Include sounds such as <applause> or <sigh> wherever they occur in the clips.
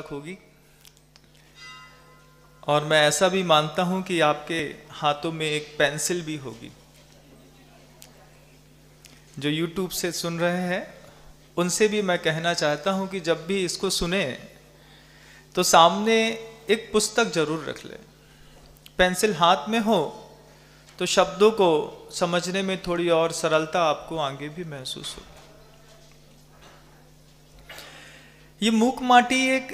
तक होगी और मैं ऐसा भी मानता हूं कि आपके हाथों में एक पेंसिल भी होगी जो YouTube से सुन रहे हैं उनसे भी मैं कहना चाहता हूं कि जब भी इसको सुने तो सामने एक पुस्तक जरूर रख ले पेंसिल हाथ में हो तो शब्दों को समझने में थोड़ी और सरलता आपको आगे भी महसूस होगी ये मूक माटी एक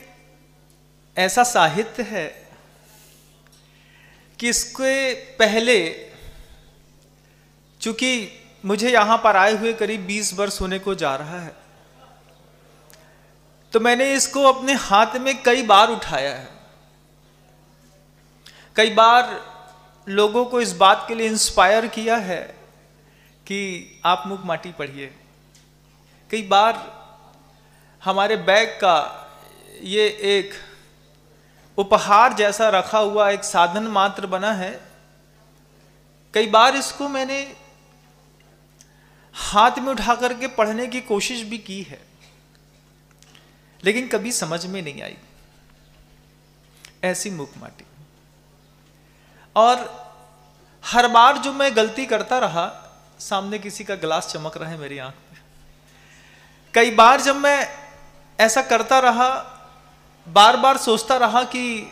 ऐसा साहित्य है कि इसके पहले चूंकि मुझे यहां पर आए हुए करीब 20 वर्ष होने को जा रहा है तो मैंने इसको अपने हाथ में कई बार उठाया है कई बार लोगों को इस बात के लिए इंस्पायर किया है कि आप मुख माटी पढ़िए कई बार हमारे बैग का ये एक उपहार जैसा रखा हुआ एक साधन मात्र बना है कई बार इसको मैंने हाथ में उठा करके पढ़ने की कोशिश भी की है लेकिन कभी समझ में नहीं आई ऐसी मुख माटी और हर बार जो मैं गलती करता रहा सामने किसी का ग्लास चमक रहा है मेरी आंख में कई बार जब मैं ऐसा करता रहा बार बार सोचता रहा कि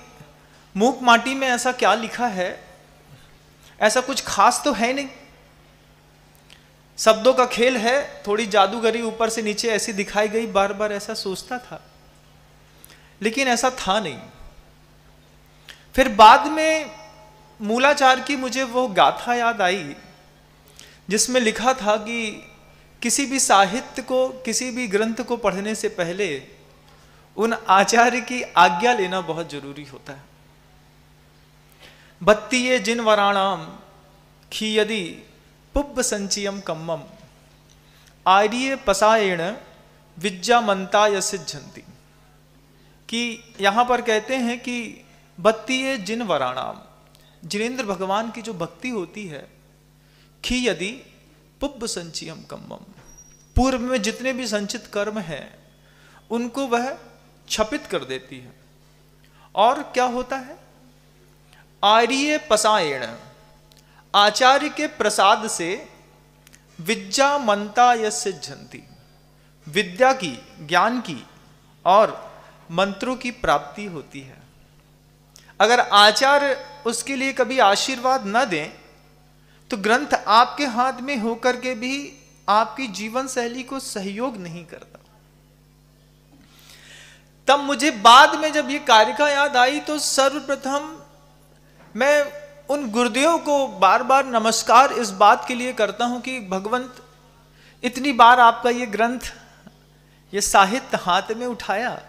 मूक माटी में ऐसा क्या लिखा है ऐसा कुछ खास तो है नहीं शब्दों का खेल है थोड़ी जादूगरी ऊपर से नीचे ऐसी दिखाई गई बार बार ऐसा सोचता था लेकिन ऐसा था नहीं फिर बाद में मूलाचार की मुझे वो गाथा याद आई जिसमें लिखा था कि किसी भी साहित्य को किसी भी ग्रंथ को पढ़ने से पहले उन आचार्य की आज्ञा लेना बहुत जरूरी होता है बत्ती ये जिन वराणाम खी यदि पुब संचयम कम्मम आर्य पसायण विज्ञा या सिद्धंती कि यहां पर कहते हैं कि बत्ती ये जिन वराणाम जिनेन्द्र भगवान की जो भक्ति होती है खी यदि पुब संचयम कम्मम पूर्व में जितने भी संचित कर्म हैं उनको वह छपित कर देती है और क्या होता है आर्य पसायण आचार्य के प्रसाद से विद्या मनता सिद्धंती विद्या की ज्ञान की और मंत्रों की प्राप्ति होती है अगर आचार्य उसके लिए कभी आशीर्वाद न दें तो ग्रंथ आपके हाथ में होकर के भी आपकी जीवन शैली को सहयोग नहीं करता तब मुझे बाद में जब ये कारिका याद आई तो सर्वप्रथम मैं उन गुरुदेव को बार बार नमस्कार इस बात के लिए करता हूं कि भगवंत इतनी बार आपका ये ग्रंथ ये साहित्य हाथ में उठाया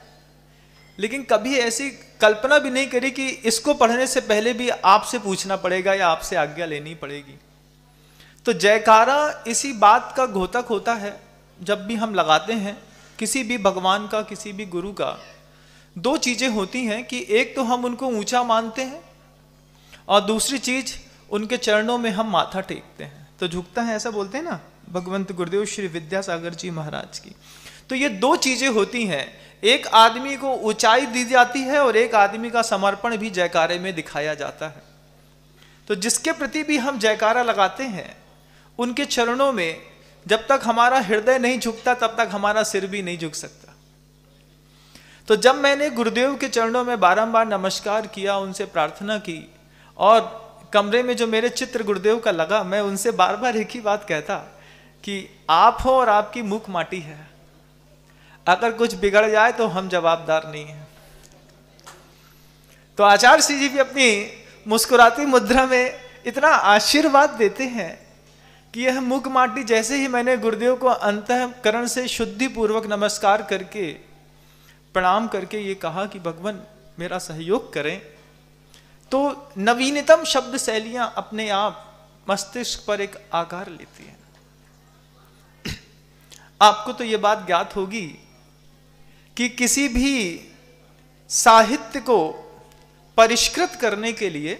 लेकिन कभी ऐसी कल्पना भी नहीं करी कि इसको पढ़ने से पहले भी आपसे पूछना पड़ेगा या आपसे आज्ञा लेनी पड़ेगी तो जयकारा इसी बात का घोतक होता है जब भी हम लगाते हैं किसी भी भगवान का किसी भी गुरु का दो चीजें होती हैं कि एक तो हम उनको ऊंचा मानते हैं और दूसरी चीज उनके चरणों में हम माथा टेकते हैं तो झुकता है ऐसा बोलते हैं ना भगवंत गुरुदेव श्री विद्यासागर जी महाराज की तो ये दो चीजें होती हैं एक आदमी को ऊंचाई दी जाती है और एक आदमी का समर्पण भी जयकारे में दिखाया जाता है तो जिसके प्रति भी हम जयकारा लगाते हैं उनके चरणों में जब तक हमारा हृदय नहीं झुकता तब तक हमारा सिर भी नहीं झुक सकता तो जब मैंने गुरुदेव के चरणों में बारंबार नमस्कार किया उनसे प्रार्थना की और कमरे में जो मेरे चित्र गुरुदेव का लगा मैं उनसे बार बार एक ही बात कहता कि आप हो और आपकी मुख माटी है अगर कुछ बिगड़ जाए तो हम जवाबदार नहीं है तो आचार्य श्री जी भी अपनी मुस्कुराती मुद्रा में इतना आशीर्वाद देते हैं कि यह मुख माटी जैसे ही मैंने गुरुदेव को अंतकरण से शुद्धि पूर्वक नमस्कार करके प्रणाम करके ये कहा कि भगवान मेरा सहयोग करें तो नवीनतम शब्द शैलियां अपने आप मस्तिष्क पर एक आकार लेती हैं <coughs> आपको तो ये बात ज्ञात होगी कि किसी भी साहित्य को परिष्कृत करने के लिए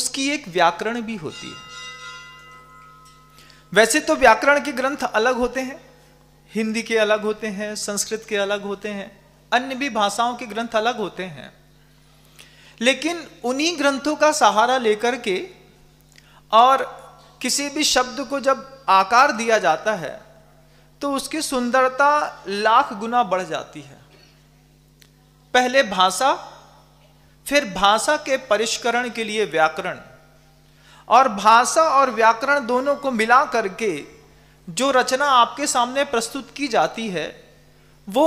उसकी एक व्याकरण भी होती है वैसे तो व्याकरण के ग्रंथ अलग होते हैं हिंदी के अलग होते हैं संस्कृत के अलग होते हैं अन्य भी भाषाओं के ग्रंथ अलग होते हैं लेकिन उन्हीं ग्रंथों का सहारा लेकर के और किसी भी शब्द को जब आकार दिया जाता है तो उसकी सुंदरता लाख गुना बढ़ जाती है पहले भाषा फिर भाषा के परिष्करण के लिए व्याकरण और भाषा और व्याकरण दोनों को मिला करके जो रचना आपके सामने प्रस्तुत की जाती है वो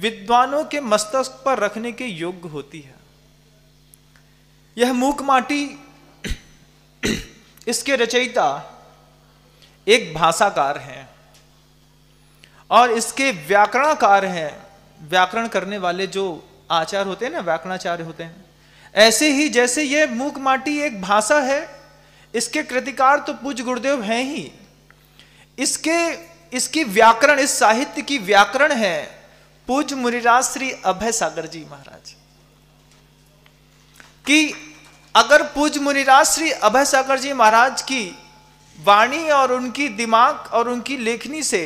विद्वानों के मस्तिष्क पर रखने के योग्य होती है यह मूक माटी इसके रचयिता एक भाषाकार हैं और इसके व्याकरणकार हैं व्याकरण करने वाले जो आचार्य होते हैं ना व्याकरणाचार्य होते हैं ऐसे ही जैसे यह मूक माटी एक भाषा है इसके कृतिकार तो पूज गुरुदेव हैं ही इसके इसकी व्याकरण इस साहित्य की व्याकरण है पूज मुनिराज श्री अभय सागर जी महाराज कि अगर पूज मुनिराज श्री अभय सागर जी महाराज की वाणी और उनकी दिमाग और उनकी लेखनी से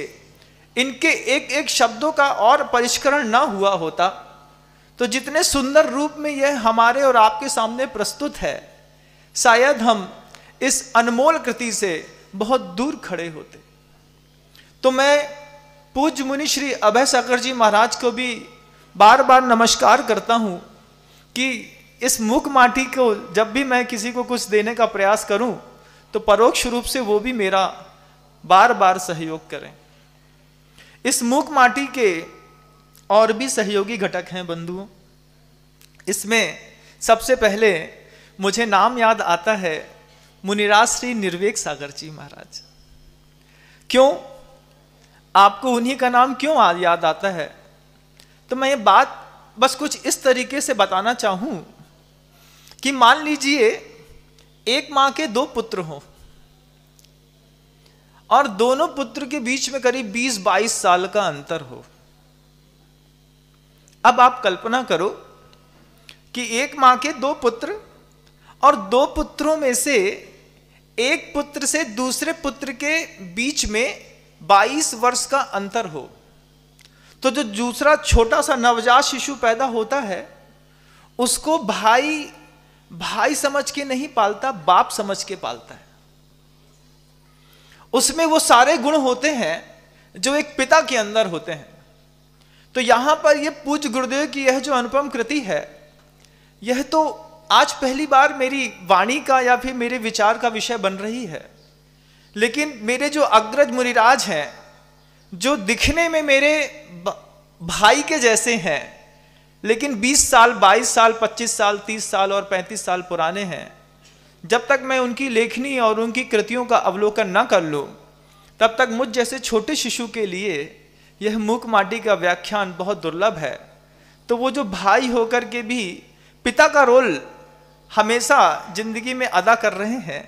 इनके एक एक शब्दों का और परिष्करण ना हुआ होता तो जितने सुंदर रूप में यह हमारे और आपके सामने प्रस्तुत है शायद हम इस अनमोल कृति से बहुत दूर खड़े होते तो मैं पूज्य मुनि श्री अभय सागर जी महाराज को भी बार बार नमस्कार करता हूं कि इस मुख माटी को जब भी मैं किसी को कुछ देने का प्रयास करूं तो परोक्ष रूप से वो भी मेरा बार बार सहयोग करें इस मुख माटी के और भी सहयोगी घटक हैं बंधुओं इसमें सबसे पहले मुझे नाम याद आता है मुनिराज श्री निर्वेक सागर जी महाराज क्यों आपको उन्हीं का नाम क्यों याद आता है तो मैं ये बात बस कुछ इस तरीके से बताना चाहूं कि मान लीजिए एक मां के दो पुत्र हो और दोनों पुत्र के बीच में करीब 20-22 साल का अंतर हो अब आप कल्पना करो कि एक मां के दो पुत्र और दो पुत्रों में से एक पुत्र से दूसरे पुत्र के बीच में 22 वर्ष का अंतर हो तो जो दूसरा छोटा सा नवजात शिशु पैदा होता है उसको भाई भाई समझ के नहीं पालता बाप समझ के पालता है उसमें वो सारे गुण होते हैं जो एक पिता के अंदर होते हैं तो यहां पर यह पूज गुरुदेव की यह जो अनुपम कृति है यह तो आज पहली बार मेरी वाणी का या फिर मेरे विचार का विषय बन रही है लेकिन मेरे जो अग्रज मुनिराज हैं जो दिखने में मेरे भाई के जैसे हैं लेकिन 20 साल 22 साल 25 साल 30 साल और 35 साल पुराने हैं जब तक मैं उनकी लेखनी और उनकी कृतियों का अवलोकन ना कर लूँ तब तक मुझ जैसे छोटे शिशु के लिए यह मूक माटी का व्याख्यान बहुत दुर्लभ है तो वो जो भाई होकर के भी पिता का रोल हमेशा जिंदगी में अदा कर रहे हैं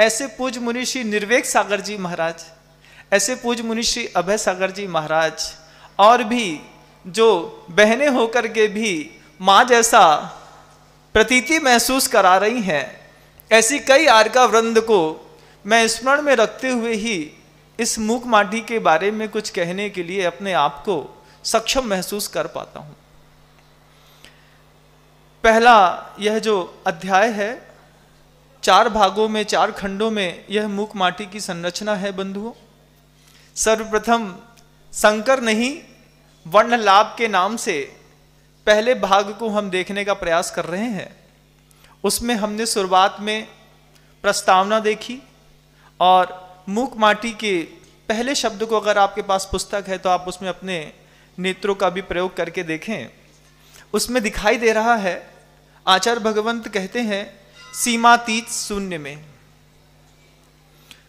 ऐसे पूज मुनि श्री निर्वेक सागर जी महाराज ऐसे पूज मुनि श्री अभय सागर जी महाराज और भी जो बहने होकर के भी माँ जैसा प्रतीति महसूस करा रही हैं ऐसी कई आर्का वृंद को मैं स्मरण में रखते हुए ही इस मूक माटी के बारे में कुछ कहने के लिए अपने आप को सक्षम महसूस कर पाता हूँ पहला यह जो अध्याय है चार भागों में चार खंडों में यह मूक माटी की संरचना है बंधुओं सर्वप्रथम संकर नहीं वर्ण लाभ के नाम से पहले भाग को हम देखने का प्रयास कर रहे हैं उसमें हमने शुरुआत में प्रस्तावना देखी और मूक माटी के पहले शब्द को अगर आपके पास पुस्तक है तो आप उसमें अपने नेत्रों का भी प्रयोग करके देखें उसमें दिखाई दे रहा है आचार्य भगवंत कहते हैं सीमातीत शून्य में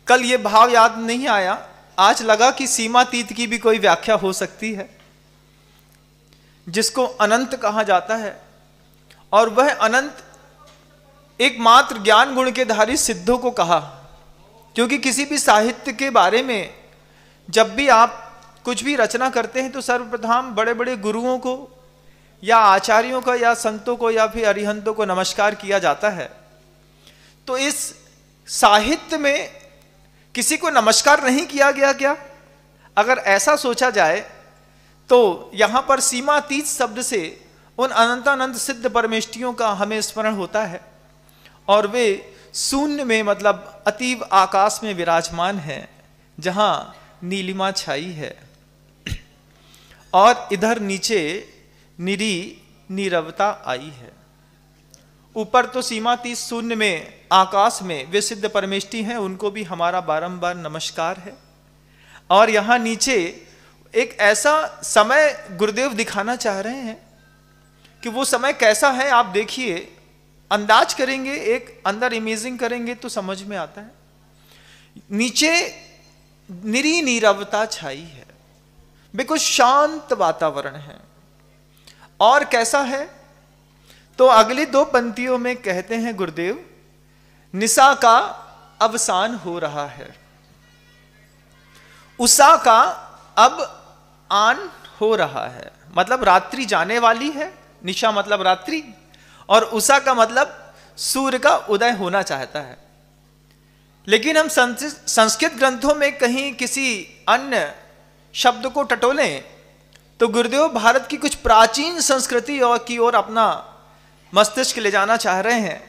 कल ये भाव याद नहीं आया आज लगा कि सीमातीत की भी कोई व्याख्या हो सकती है जिसको अनंत कहा जाता है और वह अनंत एकमात्र ज्ञान गुण के धारी सिद्धों को कहा क्योंकि किसी भी साहित्य के बारे में जब भी आप कुछ भी रचना करते हैं तो सर्वप्रथम बड़े बड़े गुरुओं को या आचार्यों का या संतों को या फिर अरिहंतों को नमस्कार किया जाता है तो इस साहित्य में किसी को नमस्कार नहीं किया गया क्या अगर ऐसा सोचा जाए तो यहां पर सीमातीत शब्द से उन अनंतानंद सिद्ध परमेष्टियों का हमें स्मरण होता है और वे शून्य में मतलब अतीब आकाश में विराजमान हैं जहां नीलिमा छाई है और इधर नीचे निरी नीरवता आई है ऊपर तो सीमा तीस शून्य में आकाश में वे सिद्ध परमेष्टि हैं उनको भी हमारा बारंबार नमस्कार है और यहाँ नीचे एक ऐसा समय गुरुदेव दिखाना चाह रहे हैं कि वो समय कैसा है आप देखिए अंदाज करेंगे एक अंदर इमेजिंग करेंगे तो समझ में आता है नीचे निरी नीरवता छाई है बिल्कुल शांत वातावरण है और कैसा है तो अगली दो पंक्तियों में कहते हैं गुरुदेव निशा का अवसान हो रहा है उषा का अब आन हो रहा है मतलब रात्रि जाने वाली है निशा मतलब रात्रि और उषा का मतलब सूर्य का उदय होना चाहता है लेकिन हम संस्कृत ग्रंथों में कहीं किसी अन्य शब्द को टटोलें तो गुरुदेव भारत की कुछ प्राचीन संस्कृति और की ओर अपना मस्तिष्क ले जाना चाह रहे हैं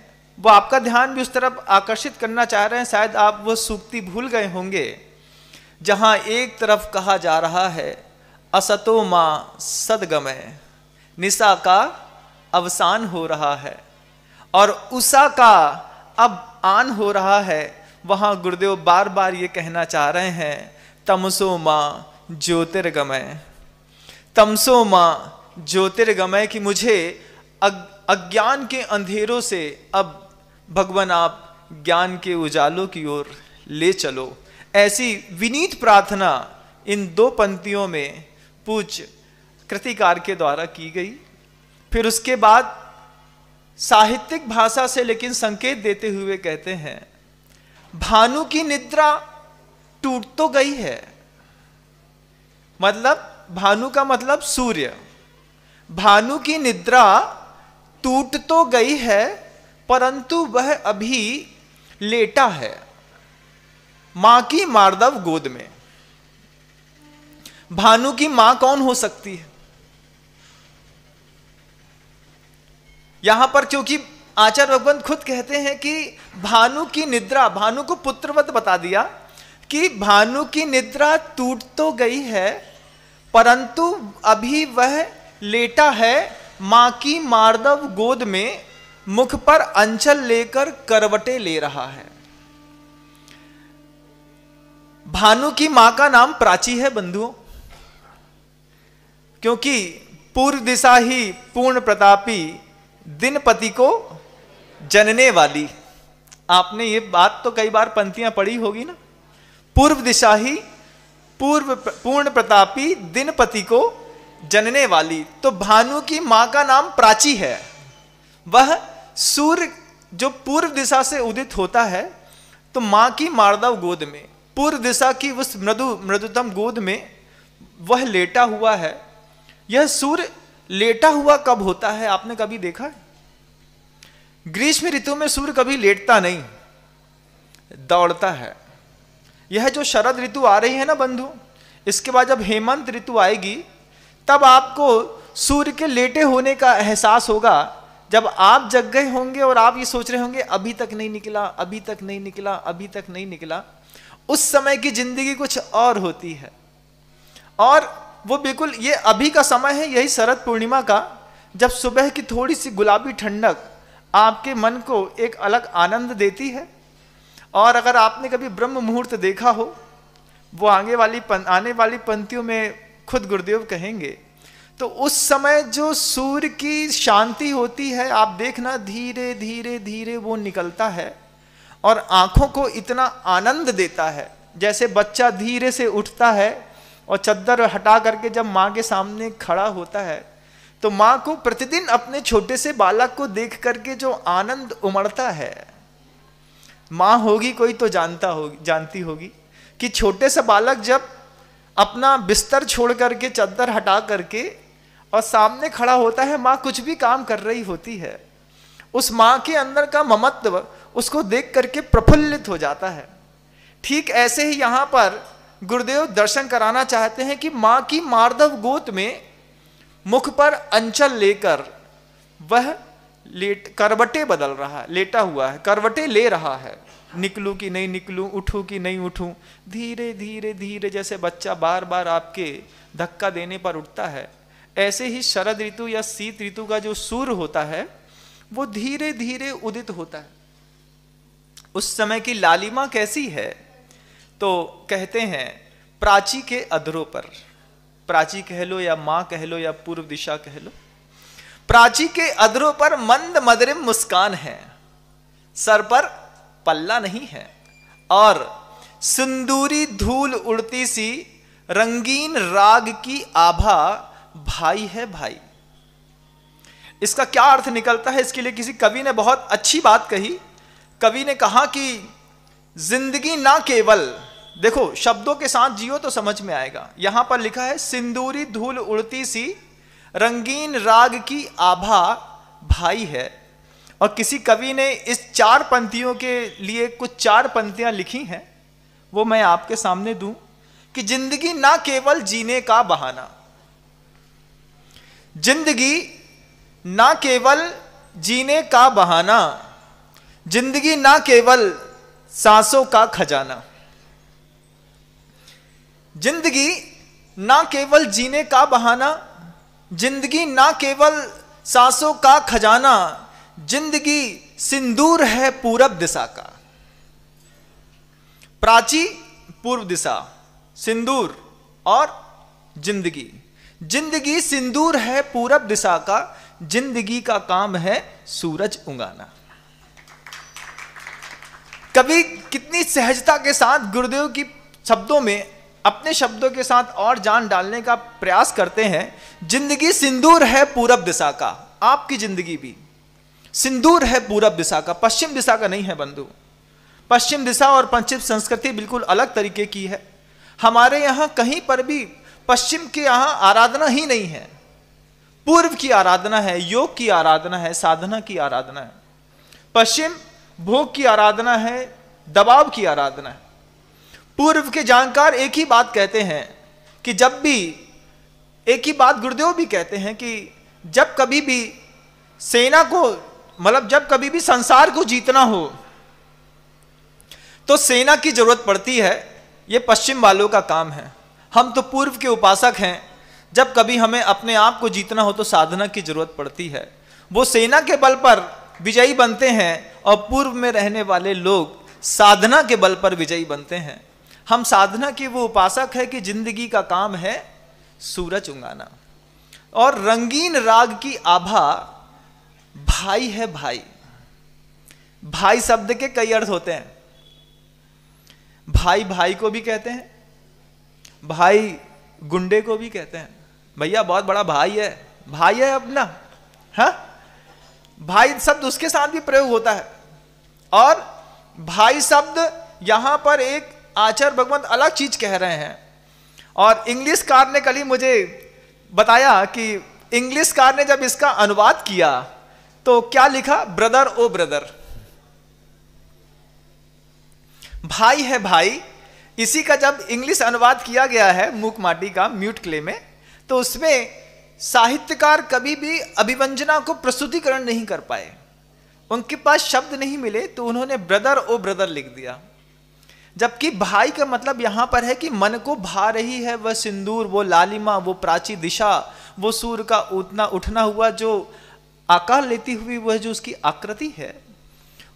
वो आपका ध्यान भी उस तरफ आकर्षित करना चाह रहे हैं शायद आप वो सूक्ति भूल गए होंगे जहां एक तरफ कहा जा रहा है असतो मां सदगमय निशा का अवसान हो रहा है और उषा का अब आन हो रहा है वहां गुरुदेव बार बार ये कहना चाह रहे हैं तमसो मां ज्योतिर्गमय तमसो माँ ज्योतिर्गमय कि मुझे अज्ञान के अंधेरों से अब भगवान आप ज्ञान के उजालों की ओर ले चलो ऐसी विनीत प्रार्थना इन दो पंक्तियों में पूज कृतिकार के द्वारा की गई फिर उसके बाद साहित्यिक भाषा से लेकिन संकेत देते हुए कहते हैं भानु की निद्रा टूट तो गई है मतलब भानु का मतलब सूर्य भानु की निद्रा टूट तो गई है परंतु वह अभी लेटा है मां की मार्दव गोद में भानु की मां कौन हो सकती है यहां पर क्योंकि आचार्य भगवंत खुद कहते हैं कि भानु की निद्रा भानु को पुत्रवत बता दिया कि भानु की निद्रा टूट तो गई है परंतु अभी वह लेटा है माँ की मार्दव गोद में मुख पर अंचल लेकर करवटे ले रहा है भानु की मां का नाम प्राची है बंधुओं क्योंकि पूर्व दिशा ही पूर्ण प्रतापी दिन पति को जनने वाली आपने ये बात तो कई बार पंक्तियां पढ़ी होगी ना पूर्व दिशा ही पूर्व पूर्ण प्रतापी दिनपति को जनने वाली तो भानु की मां का नाम प्राची है वह सूर्य जो पूर्व दिशा से उदित होता है तो मां की मारदव गोद में पूर्व दिशा की उस मृदु मृदुतम गोद में वह लेटा हुआ है यह सूर्य लेटा हुआ कब होता है आपने कभी देखा है ग्रीष्म ऋतु में सूर्य कभी लेटता नहीं दौड़ता है यह जो शरद ऋतु आ रही है ना बंधु इसके बाद जब हेमंत ऋतु आएगी तब आपको सूर्य के लेटे होने का एहसास होगा जब आप जग गए होंगे और आप ये सोच रहे होंगे अभी तक नहीं निकला अभी तक नहीं निकला अभी तक नहीं निकला उस समय की जिंदगी कुछ और होती है और वो बिल्कुल ये अभी का समय है यही शरद पूर्णिमा का जब सुबह की थोड़ी सी गुलाबी ठंडक आपके मन को एक अलग आनंद देती है और अगर आपने कभी ब्रह्म मुहूर्त देखा हो वो आगे वाली पन, आने वाली पंक्तियों में खुद गुरुदेव कहेंगे तो उस समय जो सूर्य की शांति होती है आप देखना धीरे धीरे धीरे वो निकलता है और आंखों को इतना आनंद देता है जैसे बच्चा धीरे से उठता है और चद्दर हटा करके जब माँ के सामने खड़ा होता है तो माँ को प्रतिदिन अपने छोटे से बालक को देख करके जो आनंद उमड़ता है माँ होगी कोई तो जानता होगी जानती होगी कि छोटे से बालक जब अपना बिस्तर छोड़ करके चद्दर हटा करके और सामने खड़ा होता है माँ कुछ भी काम कर रही होती है उस माँ के अंदर का ममत्व उसको देख करके प्रफुल्लित हो जाता है ठीक ऐसे ही यहाँ पर गुरुदेव दर्शन कराना चाहते हैं कि माँ की मार्दव गोत में मुख पर अंचल लेकर वह लेट करवटे बदल रहा है लेटा हुआ है करवटे ले रहा है निकलूं कि नहीं निकलूं उठूं कि नहीं उठूं धीरे धीरे धीरे जैसे बच्चा बार बार आपके धक्का देने पर उठता है ऐसे ही शरद ऋतु या शीत ऋतु का जो सूर्य होता है वो धीरे धीरे उदित होता है उस समय की लालिमा कैसी है तो कहते हैं प्राची के अधरों पर प्राची कह लो या माँ कह लो या पूर्व दिशा कह लो प्राची के अधरों पर मंद मदरिम मुस्कान है सर पर पल्ला नहीं है और सिंदूरी धूल उड़ती सी रंगीन राग की आभा भाई है भाई इसका क्या अर्थ निकलता है इसके लिए किसी कवि ने बहुत अच्छी बात कही कवि ने कहा कि जिंदगी ना केवल देखो शब्दों के साथ जियो तो समझ में आएगा यहां पर लिखा है सिंदूरी धूल उड़ती सी रंगीन राग की आभा भाई है और किसी कवि ने इस चार पंक्तियों के लिए कुछ चार पंक्तियां लिखी हैं वो मैं आपके सामने दूं कि जिंदगी ना केवल जीने का बहाना जिंदगी ना केवल जीने का बहाना जिंदगी ना केवल सांसों का खजाना जिंदगी ना केवल जीने का बहाना जिंदगी ना केवल सांसों का खजाना जिंदगी सिंदूर है पूरब दिशा का प्राची पूर्व दिशा सिंदूर और जिंदगी जिंदगी सिंदूर है पूरब दिशा का जिंदगी का काम है सूरज उगाना कभी कितनी सहजता के साथ गुरुदेव की शब्दों में अपने शब्दों के साथ और जान डालने का प्रयास करते हैं जिंदगी सिंदूर है पूरब दिशा का आपकी जिंदगी भी सिंदूर है पूरब दिशा का पश्चिम दिशा का नहीं है बंधु पश्चिम दिशा और पंचिम संस्कृति बिल्कुल अलग तरीके की है हमारे यहाँ कहीं पर भी पश्चिम के यहाँ आराधना ही नहीं है पूर्व की आराधना है योग की आराधना है साधना की आराधना है पश्चिम भोग की आराधना है दबाव की आराधना है पूर्व के जानकार एक ही बात कहते हैं कि जब भी एक ही बात गुरुदेव भी कहते हैं कि जब कभी भी सेना को मतलब जब कभी भी संसार को जीतना हो तो सेना की जरूरत पड़ती है ये पश्चिम वालों का काम है हम तो पूर्व के उपासक हैं जब कभी हमें अपने आप को जीतना हो तो साधना की जरूरत पड़ती है वो सेना के बल पर विजयी बनते हैं और पूर्व में रहने वाले लोग साधना के बल पर विजयी बनते हैं हम साधना के वो उपासक है कि जिंदगी का काम है सूरज उगाना और रंगीन राग की आभा भाई है भाई भाई शब्द के कई अर्थ होते हैं भाई भाई को भी कहते हैं भाई गुंडे को भी कहते हैं भैया बहुत बड़ा भाई है भाई है अपना हा? भाई शब्द उसके साथ भी प्रयोग होता है और भाई शब्द यहां पर एक आचार्य भगवंत अलग चीज कह रहे हैं और इंग्लिश कार ने कल ही मुझे बताया कि इंग्लिश कार ने जब इसका अनुवाद किया तो क्या लिखा ब्रदर ओ ब्रदर भाई है भाई इसी का जब इंग्लिश अनुवाद किया गया है मूक माटी का म्यूट क्ले में तो उसमें साहित्यकार कभी भी अभिवंजना को प्रस्तुतिकरण नहीं कर पाए उनके पास शब्द नहीं मिले तो उन्होंने ब्रदर ओ ब्रदर लिख दिया जबकि भाई का मतलब यहाँ पर है कि मन को भा रही है वह सिंदूर वो लालिमा वो प्राची दिशा वो सूर्य का उतना उठना हुआ जो आकार लेती हुई वह जो उसकी आकृति है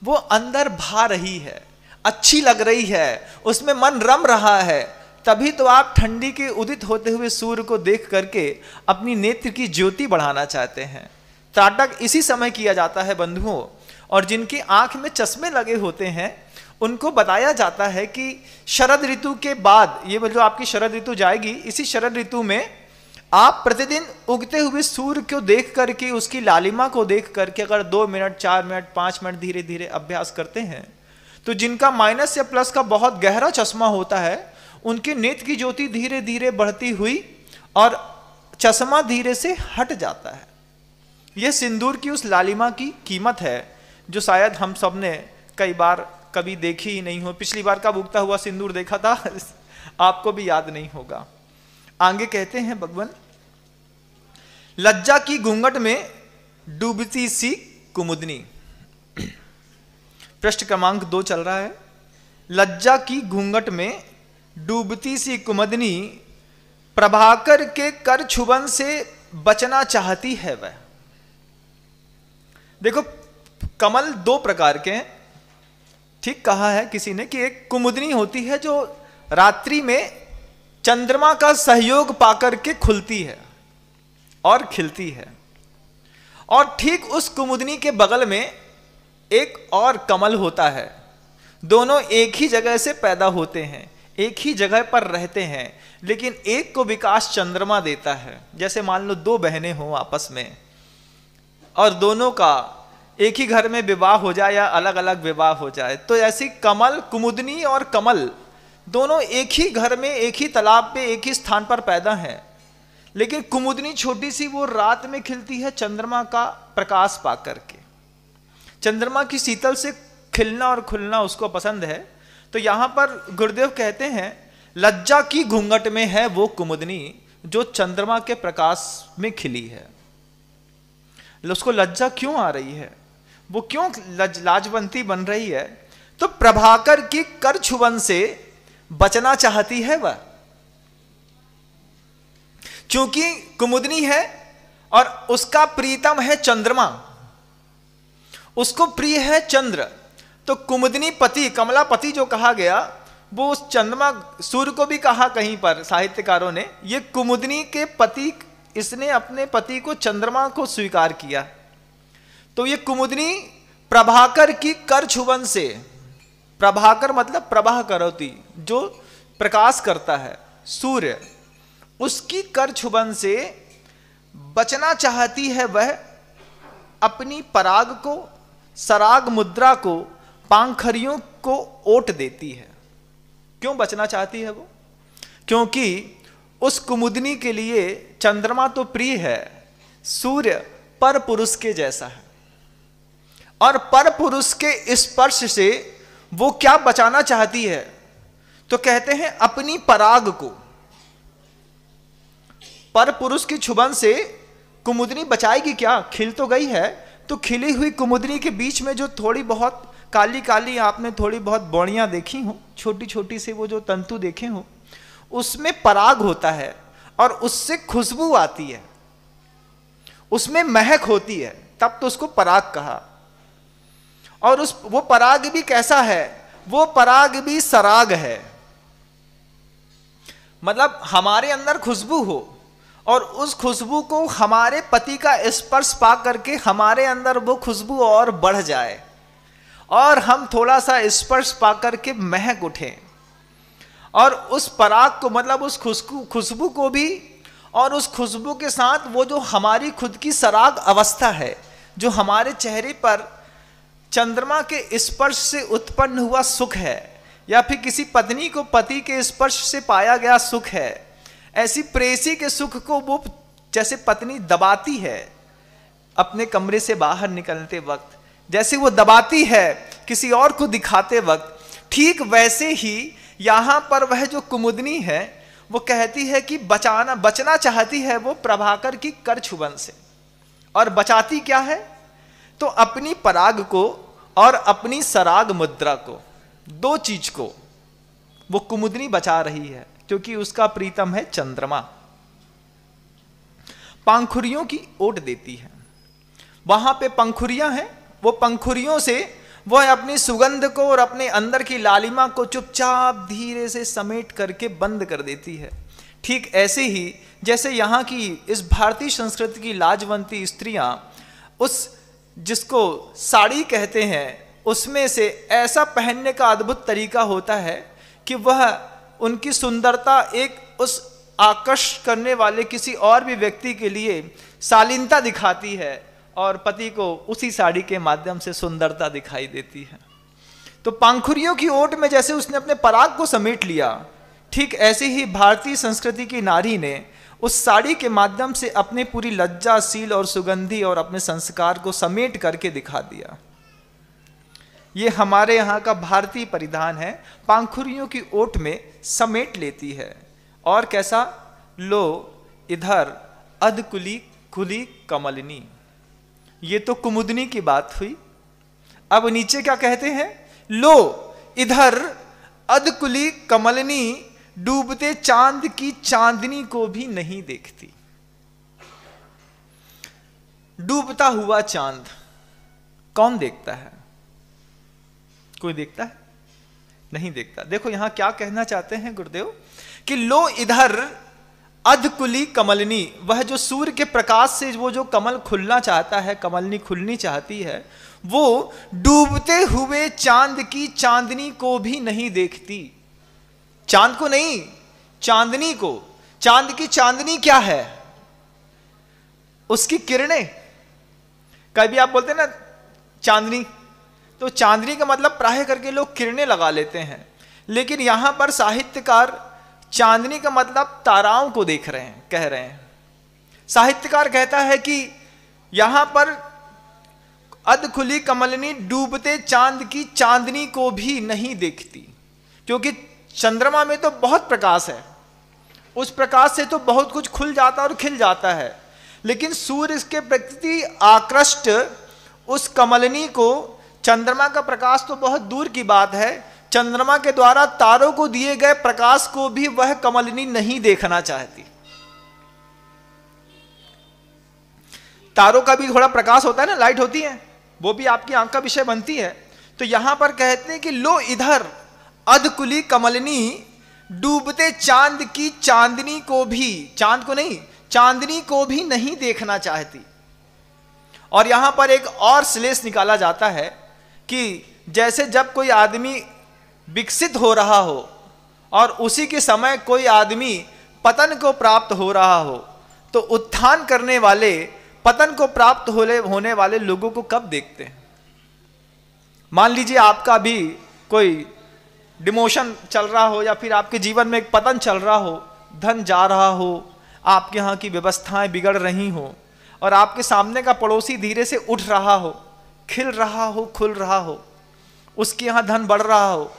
वो अंदर भा रही है अच्छी लग रही है उसमें मन रम रहा है तभी तो आप ठंडी के उदित होते हुए सूर्य को देख करके अपनी नेत्र की ज्योति बढ़ाना चाहते हैं त्राटक इसी समय किया जाता है बंधुओं और जिनकी आंख में चश्मे लगे होते हैं उनको बताया जाता है कि शरद ऋतु के बाद ये जो आपकी शरद ऋतु जाएगी इसी शरद ऋतु में आप प्रतिदिन उगते हुए सूर्य को देख करके उसकी लालिमा को देख करके अगर दो मिनट चार मिनट पांच मिनट धीरे धीरे अभ्यास करते हैं तो जिनका माइनस या प्लस का बहुत गहरा चश्मा होता है उनके नेत्र की ज्योति धीरे धीरे बढ़ती हुई और चश्मा धीरे से हट जाता है यह सिंदूर की उस लालिमा की कीमत है जो शायद हम सब ने कई बार कभी देखी ही नहीं हो पिछली बार का उगता हुआ सिंदूर देखा था <laughs> आपको भी याद नहीं होगा आगे कहते हैं भगवान लज्जा की घूंघट में डूबती सी कुमुदनी <clears throat> प्रश्न क्रमांक दो चल रहा है लज्जा की घूंघट में डूबती सी कुमदनी प्रभाकर के कर छुबन से बचना चाहती है वह देखो कमल दो प्रकार के हैं ठीक कहा है किसी ने कि एक कुमुदनी होती है जो रात्रि में चंद्रमा का सहयोग पाकर के खुलती है और खिलती है और ठीक उस कुमुदनी के बगल में एक और कमल होता है दोनों एक ही जगह से पैदा होते हैं एक ही जगह पर रहते हैं लेकिन एक को विकास चंद्रमा देता है जैसे मान लो दो बहनें हों आपस में और दोनों का एक ही घर में विवाह हो जाए या अलग अलग विवाह हो जाए तो ऐसी कमल कुमुदनी और कमल दोनों एक ही घर में एक ही तालाब पे एक ही स्थान पर पैदा हैं लेकिन कुमुदनी छोटी सी वो रात में खिलती है चंद्रमा का प्रकाश पा करके चंद्रमा की शीतल से खिलना और खुलना उसको पसंद है तो यहाँ पर गुरुदेव कहते हैं लज्जा की घूंघट में है वो कुमुदनी जो चंद्रमा के प्रकाश में खिली है उसको लज्जा क्यों आ रही है वो क्यों लज, लाजवंती बन रही है तो प्रभाकर की कर छुबन से बचना चाहती है वह क्योंकि कुमुदनी है और उसका प्रीतम है चंद्रमा उसको प्रिय है चंद्र तो कुमुदनी पति कमला पति जो कहा गया वो उस चंद्रमा सूर्य को भी कहा कहीं पर साहित्यकारों ने ये कुमुदनी के पति इसने अपने पति को चंद्रमा को स्वीकार किया तो ये कुमुदनी प्रभाकर की कर छुबन से प्रभाकर मतलब प्रभा करोती जो प्रकाश करता है सूर्य उसकी कर छुबन से बचना चाहती है वह अपनी पराग को सराग मुद्रा को पांखरियों को ओट देती है क्यों बचना चाहती है वो क्योंकि उस कुमुदनी के लिए चंद्रमा तो प्रिय है सूर्य पर पुरुष के जैसा है और पर पुरुष के स्पर्श से वो क्या बचाना चाहती है तो कहते हैं अपनी पराग को पर पुरुष की छुबन से कुमुदनी बचाएगी क्या खिल तो गई है तो खिली हुई कुमुदनी के बीच में जो थोड़ी बहुत काली काली आपने थोड़ी बहुत बौड़ियां देखी हो छोटी छोटी से वो जो तंतु देखे हों उसमें पराग होता है और उससे खुशबू आती है उसमें महक होती है तब तो उसको पराग कहा और उस वो पराग भी कैसा है वो पराग भी सराग है मतलब हमारे अंदर खुशबू हो और उस खुशबू को हमारे पति का स्पर्श पा करके हमारे अंदर वो खुशबू और बढ़ जाए और हम थोड़ा सा स्पर्श पा करके महक उठे और उस पराग को मतलब उस खुशबू खुशबू को भी और उस खुशबू के साथ वो जो हमारी खुद की सराग अवस्था है जो हमारे चेहरे पर चंद्रमा के स्पर्श से उत्पन्न हुआ सुख है या फिर किसी पत्नी को पति के स्पर्श से पाया गया सुख है ऐसी प्रेसी के सुख को वो जैसे पत्नी दबाती है अपने कमरे से बाहर निकलते वक्त जैसे वो दबाती है किसी और को दिखाते वक्त ठीक वैसे ही यहाँ पर वह जो कुमुदनी है वो कहती है कि बचाना बचना चाहती है वो प्रभाकर की कर छुबन से और बचाती क्या है तो अपनी पराग को और अपनी सराग मुद्रा को दो चीज को वो कुमुदनी बचा रही है क्योंकि उसका प्रीतम है चंद्रमा पंखुरियों की ओट देती है वहां पे पंखुरियां हैं वो पंखुरियों से वह अपनी सुगंध को और अपने अंदर की लालिमा को चुपचाप धीरे से समेट करके बंद कर देती है ठीक ऐसे ही जैसे यहाँ की इस भारतीय संस्कृति की लाजवंती स्त्रियाँ उस जिसको साड़ी कहते हैं उसमें से ऐसा पहनने का अद्भुत तरीका होता है कि वह उनकी सुंदरता एक उस आकर्ष करने वाले किसी और भी व्यक्ति के लिए शालीनता दिखाती है और पति को उसी साड़ी के माध्यम से सुंदरता दिखाई देती है तो पांखुरियों की ओट में जैसे उसने अपने पराग को समेट लिया ठीक ऐसे ही भारतीय संस्कृति की नारी ने उस साड़ी के माध्यम से अपने पूरी लज्जाशील और सुगंधी और अपने संस्कार को समेट करके दिखा दिया ये हमारे यहाँ का भारतीय परिधान है पांखुरियों की ओट में समेट लेती है और कैसा लो इधर अधकुली खुली कमलनी ये तो कुमुदनी की बात हुई अब नीचे क्या कहते हैं लो इधर अधकुली कमलनी डूबते चांद की चांदनी को भी नहीं देखती डूबता हुआ चांद कौन देखता है कोई देखता है नहीं देखता देखो यहां क्या कहना चाहते हैं गुरुदेव कि लो इधर अधकुली कमलनी वह जो सूर्य के प्रकाश से वो जो कमल खुलना चाहता है कमलनी खुलनी चाहती है वो डूबते हुए चांद की चांदनी को भी नहीं देखती चांद को नहीं चांदनी को चांद की चांदनी क्या है उसकी किरणें कभी आप बोलते हैं ना चांदनी तो चांदनी का मतलब प्राय करके लोग किरणें लगा लेते हैं लेकिन यहां पर साहित्यकार चांदनी का मतलब ताराओं को देख रहे हैं कह रहे हैं साहित्यकार कहता है कि यहां पर अध खुली कमलनी डूबते चांद की चांदनी को भी नहीं देखती क्योंकि चंद्रमा में तो बहुत प्रकाश है उस प्रकाश से तो बहुत कुछ खुल जाता और खिल जाता है लेकिन सूर्य के प्रति आकृष्ट उस कमलनी को चंद्रमा का प्रकाश तो बहुत दूर की बात है चंद्रमा के द्वारा तारों को दिए गए प्रकाश को भी वह कमलनी नहीं देखना चाहती तारों का भी थोड़ा प्रकाश होता है ना लाइट होती है वो भी आपकी आंख का विषय बनती है तो यहां पर कहते हैं कि लो इधर अधकुली कमलनी डूबते चांद की चांदनी को भी चांद को नहीं चांदनी को भी नहीं देखना चाहती और यहां पर एक और श्लेष निकाला जाता है कि जैसे जब कोई आदमी विकसित हो रहा हो और उसी के समय कोई आदमी पतन को प्राप्त हो रहा हो तो उत्थान करने वाले पतन को प्राप्त होने वाले लोगों को कब देखते हैं मान लीजिए आपका भी कोई डिमोशन चल रहा हो या फिर आपके जीवन में एक पतन चल रहा हो धन जा रहा हो आपके यहाँ की व्यवस्थाएं बिगड़ रही हो और आपके सामने का पड़ोसी धीरे से उठ रहा हो खिल रहा हो खुल रहा हो उसके यहाँ धन बढ़ रहा हो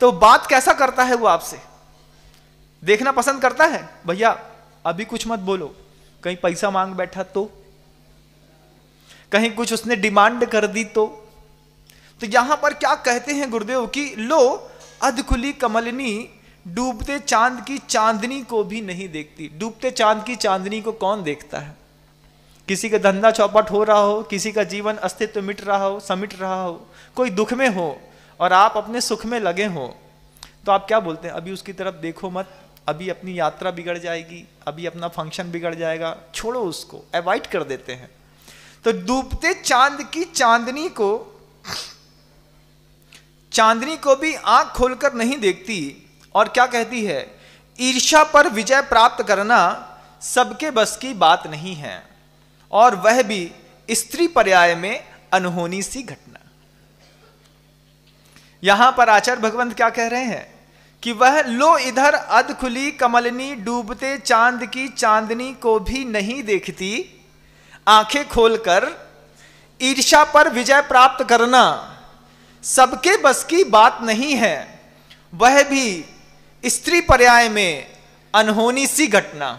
तो बात कैसा करता है वो आपसे देखना पसंद करता है भैया अभी कुछ मत बोलो कहीं पैसा मांग बैठा तो कहीं कुछ उसने डिमांड कर दी तो तो यहां पर क्या कहते हैं गुरुदेव कि लो अधकुली कमलनी डूबते चांद की चांदनी को भी नहीं देखती डूबते चांद की चांदनी को कौन देखता है किसी का धंधा चौपट हो रहा हो किसी का जीवन अस्तित्व मिट रहा हो समिट रहा हो कोई दुख में हो और आप अपने सुख में लगे हो तो आप क्या बोलते हैं अभी उसकी तरफ देखो मत अभी अपनी यात्रा बिगड़ जाएगी अभी अपना फंक्शन बिगड़ जाएगा छोड़ो उसको अवॉइड कर देते हैं तो डूबते चांद की चांदनी को चांदनी को भी आंख खोलकर नहीं देखती और क्या कहती है ईर्षा पर विजय प्राप्त करना सबके बस की बात नहीं है और वह भी स्त्री पर्याय में अनहोनी सी घटना यहां पर आचार्य भगवंत क्या कह रहे हैं कि वह लो इधर अध खुली कमलनी डूबते चांद की चांदनी को भी नहीं देखती आंखें खोलकर ईर्षा पर विजय प्राप्त करना सबके बस की बात नहीं है वह भी स्त्री पर्याय में अनहोनी सी घटना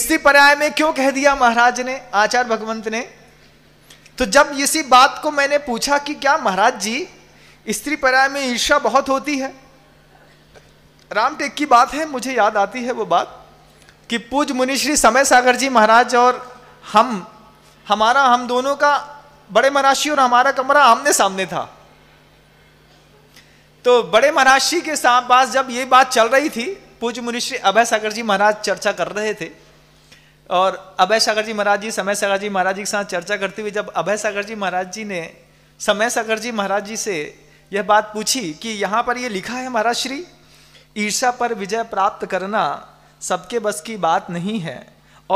स्त्री पर्याय में क्यों कह दिया महाराज ने आचार्य भगवंत ने तो जब इसी बात को मैंने पूछा कि क्या महाराज जी स्त्री पर्याय में ईर्षा बहुत होती है रामटेक की बात है मुझे याद आती है वो बात कि पूज मुनिश्री समय सागर जी महाराज और हम हमारा हम दोनों का बड़े महाराष्ट्री और हमारा कमरा आमने सामने था तो बड़े महाराष्ट्री के साथ पास जब ये बात चल रही थी पूज्य मुनिश्री अभय सागर जी महाराज चर्चा कर रहे थे और अभय सागर जी महाराज जी समय सागर जी महाराज जी के साथ चर्चा करते हुए जब अभय सागर जी महाराज जी ने समय सागर जी महाराज जी से यह बात पूछी कि यहाँ पर यह लिखा है महाराज श्री ईर्षा पर विजय प्राप्त करना सबके बस की बात नहीं है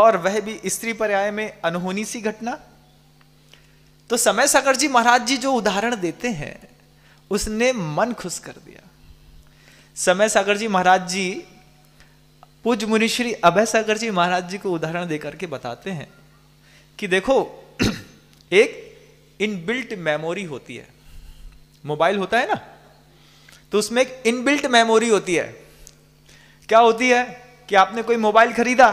और वह भी स्त्री पर्याय में अनहोनी सी घटना तो समय सागर जी महाराज जी जो उदाहरण देते हैं उसने मन खुश कर दिया समय सागर जी महाराज जी पूज मुनिश्री अभय सागर जी महाराज जी को उदाहरण देकर के बताते हैं कि देखो <clears throat> एक इनबिल्ट मेमोरी होती है मोबाइल होता है ना तो उसमें एक इनबिल्ट मेमोरी होती है क्या होती है कि आपने कोई मोबाइल खरीदा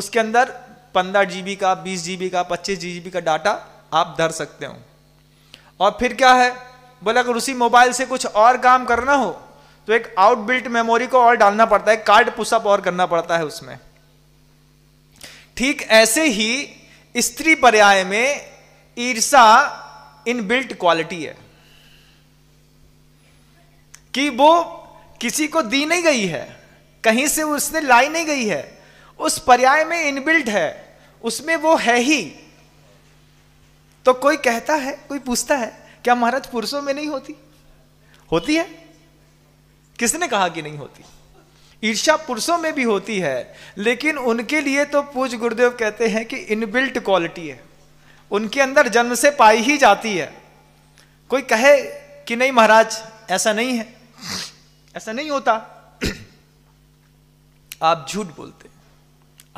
उसके अंदर पंद्रह जीबी का बीस जीबी का पच्चीस जीबी का डाटा आप धर सकते हो और फिर क्या है बोले अगर उसी मोबाइल से कुछ और काम करना हो तो एक आउटबिल्ट मेमोरी को और डालना पड़ता है कार्ड पुशअप और करना पड़ता है उसमें ठीक ऐसे ही स्त्री पर्याय में ईर्षा इन बिल्ट क्वालिटी है कि वो किसी को दी नहीं गई है कहीं से उसने लाई नहीं गई है उस पर्याय में इनबिल्ट है उसमें वो है ही तो कोई कहता है कोई पूछता है क्या महाराज पुरुषों में नहीं होती होती है किसने कहा कि नहीं होती ईर्षा पुरुषों में भी होती है लेकिन उनके लिए तो पूज गुरुदेव कहते हैं कि इनबिल्ट क्वालिटी है उनके अंदर जन्म से पाई ही जाती है कोई कहे कि नहीं महाराज ऐसा नहीं है ऐसा नहीं होता <clears throat> आप झूठ बोलते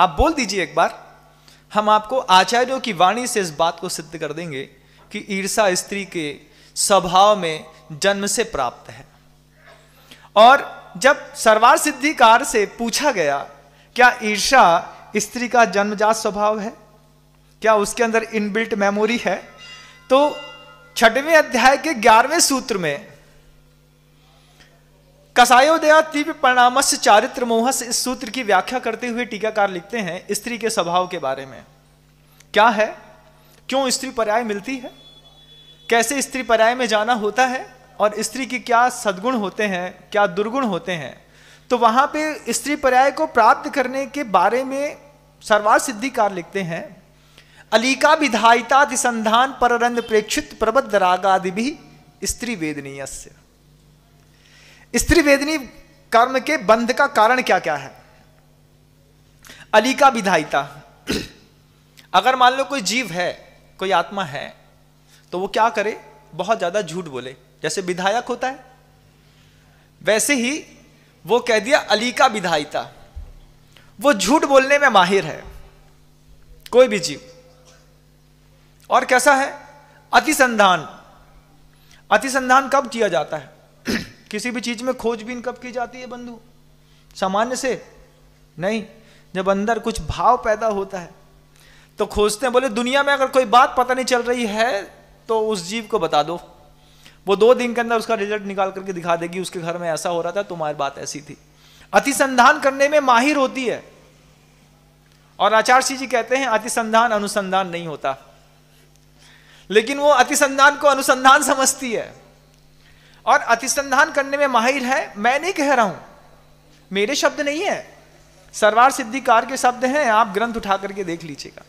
आप बोल दीजिए एक बार हम आपको आचार्यों की वाणी से इस बात को सिद्ध कर देंगे कि ईर्षा स्त्री के स्वभाव में जन्म से प्राप्त है और जब सर्वार सिद्धिकार से पूछा गया क्या ईर्षा स्त्री का जन्मजात स्वभाव है क्या उसके अंदर इनबिल्ट मेमोरी है तो छठवें अध्याय के ग्यारहवें सूत्र में कसायोदया तीव्र परिणामस चारित्र मोहस इस सूत्र की व्याख्या करते हुए टीकाकार लिखते हैं स्त्री के स्वभाव के बारे में क्या है क्यों स्त्री पर्याय मिलती है कैसे स्त्री पर्याय में जाना होता है और स्त्री के क्या सद्गुण होते हैं क्या दुर्गुण होते हैं तो वहां पे स्त्री पर्याय को प्राप्त करने के बारे में सर्वार सिद्धिकार लिखते हैं अलीका विधायिता संधान पररंद प्रेक्षित प्रबद्ध रागादि भी स्त्री वेदनीय स्त्री वेदनी कर्म के बंध का कारण क्या क्या है अली का विधायिता <clears throat> अगर मान लो कोई जीव है कोई आत्मा है तो वो क्या करे बहुत ज्यादा झूठ बोले जैसे विधायक होता है वैसे ही वो कह दिया अली का विधायिता वो झूठ बोलने में माहिर है कोई भी जीव और कैसा है अतिसंधान अतिसंधान कब किया जाता है किसी भी चीज में खोजबीन कब की जाती है बंधु सामान्य से नहीं जब अंदर कुछ भाव पैदा होता है तो खोजते हैं बोले दुनिया में अगर कोई बात पता नहीं चल रही है तो उस जीव को बता दो वो दो दिन के अंदर उसका रिजल्ट निकाल करके दिखा देगी उसके घर में ऐसा हो रहा था तुम्हारी बात ऐसी थी अतिसंधान करने में माहिर होती है और आचार्य जी कहते हैं अतिसंधान अनुसंधान नहीं होता लेकिन वो अतिसंधान को अनुसंधान समझती है और अतिसंधान करने में माहिर है मैं नहीं कह रहा हूं मेरे शब्द नहीं है सरवार सिद्धिकार के शब्द हैं आप ग्रंथ उठा करके देख लीजिएगा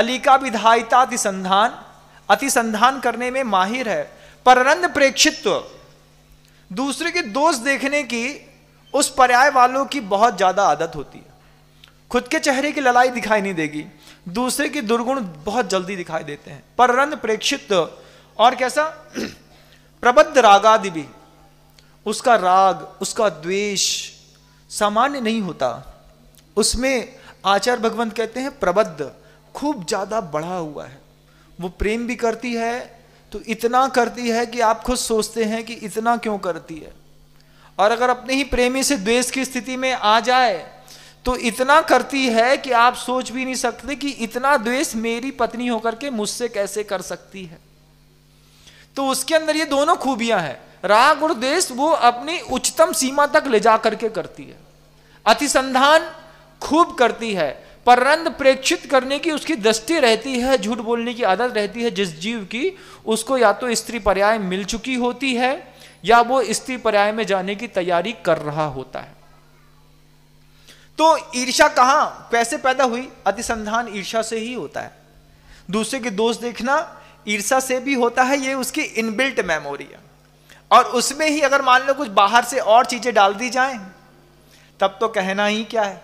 अलीका विधायिता अतिसंधान अतिसंधान करने में माहिर है परनंद प्रेक्षित्व दूसरे के दोष देखने की उस पर्याय वालों की बहुत ज्यादा आदत होती है खुद के चेहरे की लड़ाई दिखाई नहीं देगी दूसरे के दुर्गुण बहुत जल्दी दिखाई देते हैं परनंद प्रेक्षित्व और कैसा प्रबद्ध रागादि भी उसका राग उसका द्वेष सामान्य नहीं होता उसमें आचार्य भगवंत कहते हैं प्रबद्ध खूब ज्यादा बढ़ा हुआ है वो प्रेम भी करती है तो इतना करती है कि आप खुद सोचते हैं कि इतना क्यों करती है और अगर अपने ही प्रेमी से द्वेष की स्थिति में आ जाए तो इतना करती है कि आप सोच भी नहीं सकते कि इतना द्वेष मेरी पत्नी होकर के मुझसे कैसे कर सकती है तो उसके अंदर ये दोनों खूबियां हैं राग और देश वो अपनी उच्चतम सीमा तक ले जा करके करती है अतिसंधान खूब करती है परंद प्रेक्षित करने की उसकी दृष्टि रहती है झूठ बोलने की आदत रहती है जिस जीव की उसको या तो स्त्री पर्याय मिल चुकी होती है या वो स्त्री पर्याय में जाने की तैयारी कर रहा होता है तो ईर्षा कहां कैसे पैदा हुई अतिसंधान ईर्षा से ही होता है दूसरे के दोष देखना ईर्षा से भी होता है ये उसकी इनबिल्ट मेमोरी है और उसमें ही अगर मान लो कुछ बाहर से और चीजें डाल दी जाए तब तो कहना ही क्या है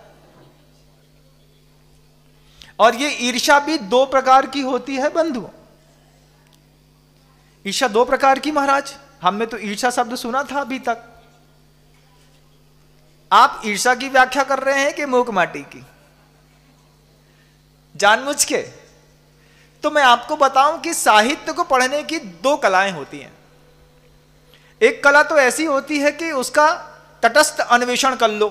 और ये ईर्षा भी दो प्रकार की होती है बंधु ईर्षा दो प्रकार की महाराज हमने तो ईर्षा शब्द सुना था अभी तक आप ईर्षा की व्याख्या कर रहे हैं कि मूक माटी की जानबूझ के तो मैं आपको बताऊं कि साहित्य को पढ़ने की दो कलाएं होती हैं एक कला तो ऐसी होती है कि उसका तटस्थ अन्वेषण कर लो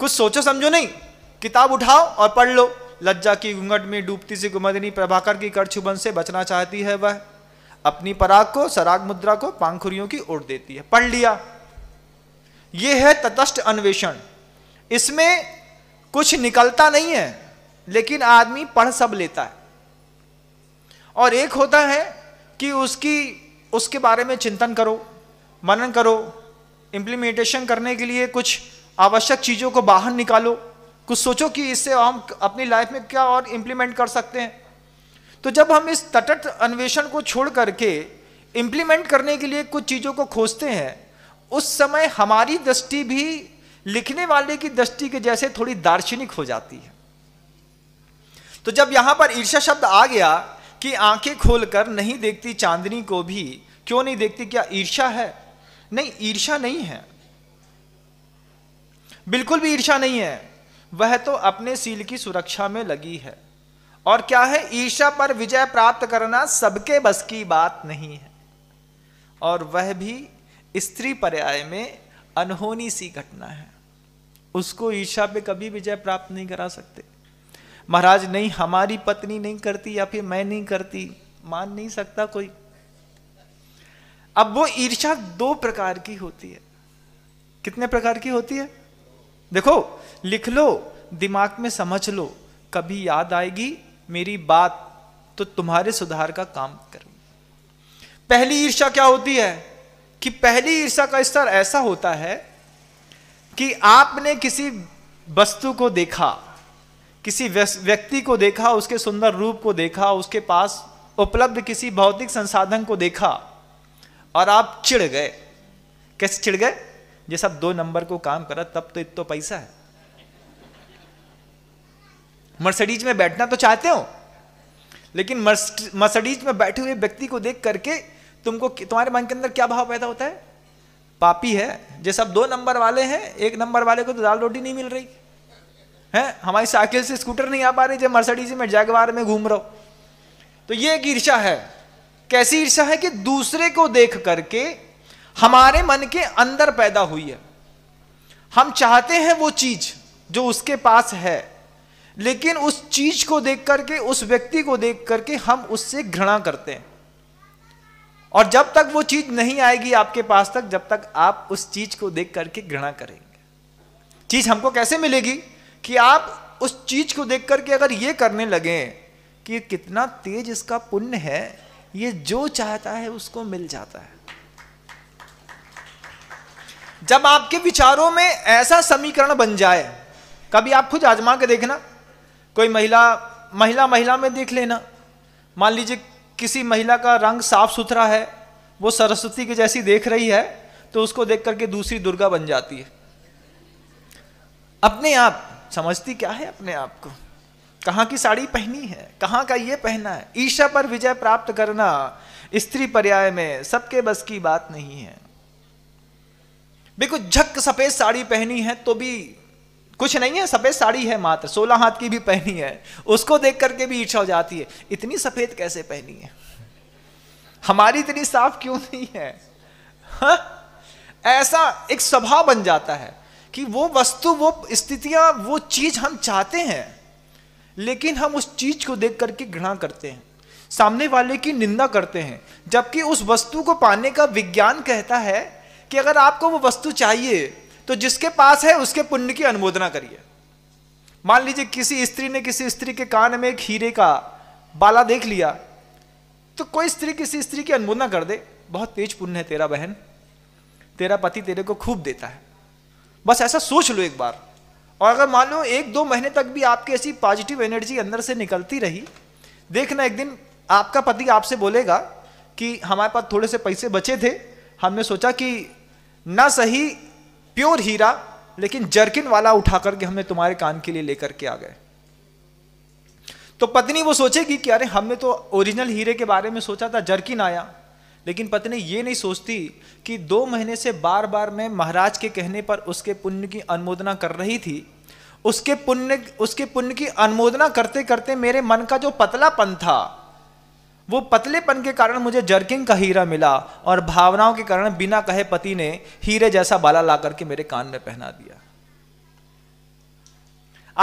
कुछ सोचो समझो नहीं किताब उठाओ और पढ़ लो लज्जा की घुंघट में डूबती सी गुमदनी प्रभाकर की कर छुबन से बचना चाहती है वह अपनी पराग को सराग मुद्रा को पांखुरियों की ओर देती है पढ़ लिया यह है तटस्थ अन्वेषण इसमें कुछ निकलता नहीं है लेकिन आदमी पढ़ सब लेता है और एक होता है कि उसकी उसके बारे में चिंतन करो मनन करो इम्प्लीमेंटेशन करने के लिए कुछ आवश्यक चीज़ों को बाहर निकालो कुछ सोचो कि इससे हम अपनी लाइफ में क्या और इम्प्लीमेंट कर सकते हैं तो जब हम इस तटट अन्वेषण को छोड़ करके इम्प्लीमेंट करने के लिए कुछ चीज़ों को खोजते हैं उस समय हमारी दृष्टि भी लिखने वाले की दृष्टि के जैसे थोड़ी दार्शनिक हो जाती है तो जब यहां पर ईर्षा शब्द आ गया कि आंखें खोलकर नहीं देखती चांदनी को भी क्यों नहीं देखती क्या ईर्षा है नहीं ईर्षा नहीं है बिल्कुल भी ईर्षा नहीं है वह तो अपने सील की सुरक्षा में लगी है और क्या है ईर्षा पर विजय प्राप्त करना सबके बस की बात नहीं है और वह भी स्त्री पर्याय में अनहोनी सी घटना है उसको ईर्षा पे कभी विजय प्राप्त नहीं करा सकते महाराज नहीं हमारी पत्नी नहीं करती या फिर मैं नहीं करती मान नहीं सकता कोई अब वो ईर्षा दो प्रकार की होती है कितने प्रकार की होती है देखो लिख लो दिमाग में समझ लो कभी याद आएगी मेरी बात तो तुम्हारे सुधार का काम करूंगी पहली ईर्षा क्या होती है कि पहली ईर्षा का स्तर ऐसा होता है कि आपने किसी वस्तु को देखा किसी व्यक्ति को देखा उसके सुंदर रूप को देखा उसके पास उपलब्ध किसी भौतिक संसाधन को देखा और आप चिढ़ गए कैसे चिढ़ गए ये सब दो नंबर को काम करा तब तो इतना पैसा है मर्सडीज में बैठना तो चाहते हो लेकिन मर्सडीज में बैठे हुए व्यक्ति को देख करके तुमको तुम्हारे मन के अंदर क्या भाव पैदा होता है पापी है ये सब दो नंबर वाले हैं एक नंबर वाले को तो दाल रोटी नहीं मिल रही है हमारी साइकिल से स्कूटर नहीं आ पा रही जब मर्सडीज में जैगवार में घूम रहा तो ये एक ईर्षा है कैसी ईर्षा है कि दूसरे को देख करके हमारे मन के अंदर पैदा हुई है हम चाहते हैं वो चीज जो उसके पास है लेकिन उस चीज को देख करके उस व्यक्ति को देख करके हम उससे घृणा करते हैं और जब तक वो चीज नहीं आएगी आपके पास तक जब तक आप उस चीज को देख करके घृणा करेंगे चीज हमको कैसे मिलेगी कि आप उस चीज को देख करके अगर ये करने लगे कि कितना तेज इसका पुण्य है ये जो चाहता है उसको मिल जाता है जब आपके विचारों में ऐसा समीकरण बन जाए कभी आप खुद आजमा के देखना कोई महिला महिला महिला में देख लेना मान लीजिए किसी महिला का रंग साफ सुथरा है वो सरस्वती की जैसी देख रही है तो उसको देख करके दूसरी दुर्गा बन जाती है अपने आप समझती क्या है अपने आप को कहाँ की साड़ी पहनी है कहाँ का ये पहना है ईशा पर विजय प्राप्त करना स्त्री पर्याय में सबके बस की बात नहीं है बिल्कुल झक सफेद साड़ी पहनी है तो भी कुछ नहीं है सफेद साड़ी है मात्र सोलह हाथ की भी पहनी है उसको देख करके भी ईर्षा हो जाती है इतनी सफेद कैसे पहनी है हमारी इतनी साफ क्यों नहीं है हा? ऐसा एक स्वभाव बन जाता है कि वो वस्तु वो स्थितियां वो चीज हम चाहते हैं लेकिन हम उस चीज को देख करके घृणा करते हैं सामने वाले की निंदा करते हैं जबकि उस वस्तु को पाने का विज्ञान कहता है कि अगर आपको वो वस्तु चाहिए तो जिसके पास है उसके पुण्य की अनुमोदना करिए मान लीजिए किसी स्त्री ने किसी स्त्री के कान में एक हीरे का बाला देख लिया तो कोई स्त्री किसी स्त्री की अनुमोदना कर दे बहुत तेज पुण्य है तेरा बहन तेरा पति तेरे को खूब देता है बस ऐसा सोच लो एक बार और अगर मान लो एक दो महीने तक भी आपकी ऐसी पॉजिटिव एनर्जी अंदर से निकलती रही देखना एक दिन आपका पति आपसे बोलेगा कि हमारे पास थोड़े से पैसे बचे थे हमने सोचा कि ना सही प्योर हीरा लेकिन जर्किन वाला उठा करके हमने तुम्हारे कान के लिए लेकर के आ गए तो पत्नी वो सोचेगी कि अरे हमने तो ओरिजिनल हीरे के बारे में सोचा था जर्किन आया लेकिन पत्नी ये नहीं सोचती कि दो महीने से बार बार मैं महाराज के कहने पर उसके पुण्य की अनुमोदना कर रही थी उसके पुण्य उसके पुण्य की अनुमोदना करते करते मेरे मन का जो पतलापन था वो पतलेपन के कारण मुझे जर्किंग का हीरा मिला और भावनाओं के कारण बिना कहे पति ने हीरे जैसा बाला ला करके मेरे कान में पहना दिया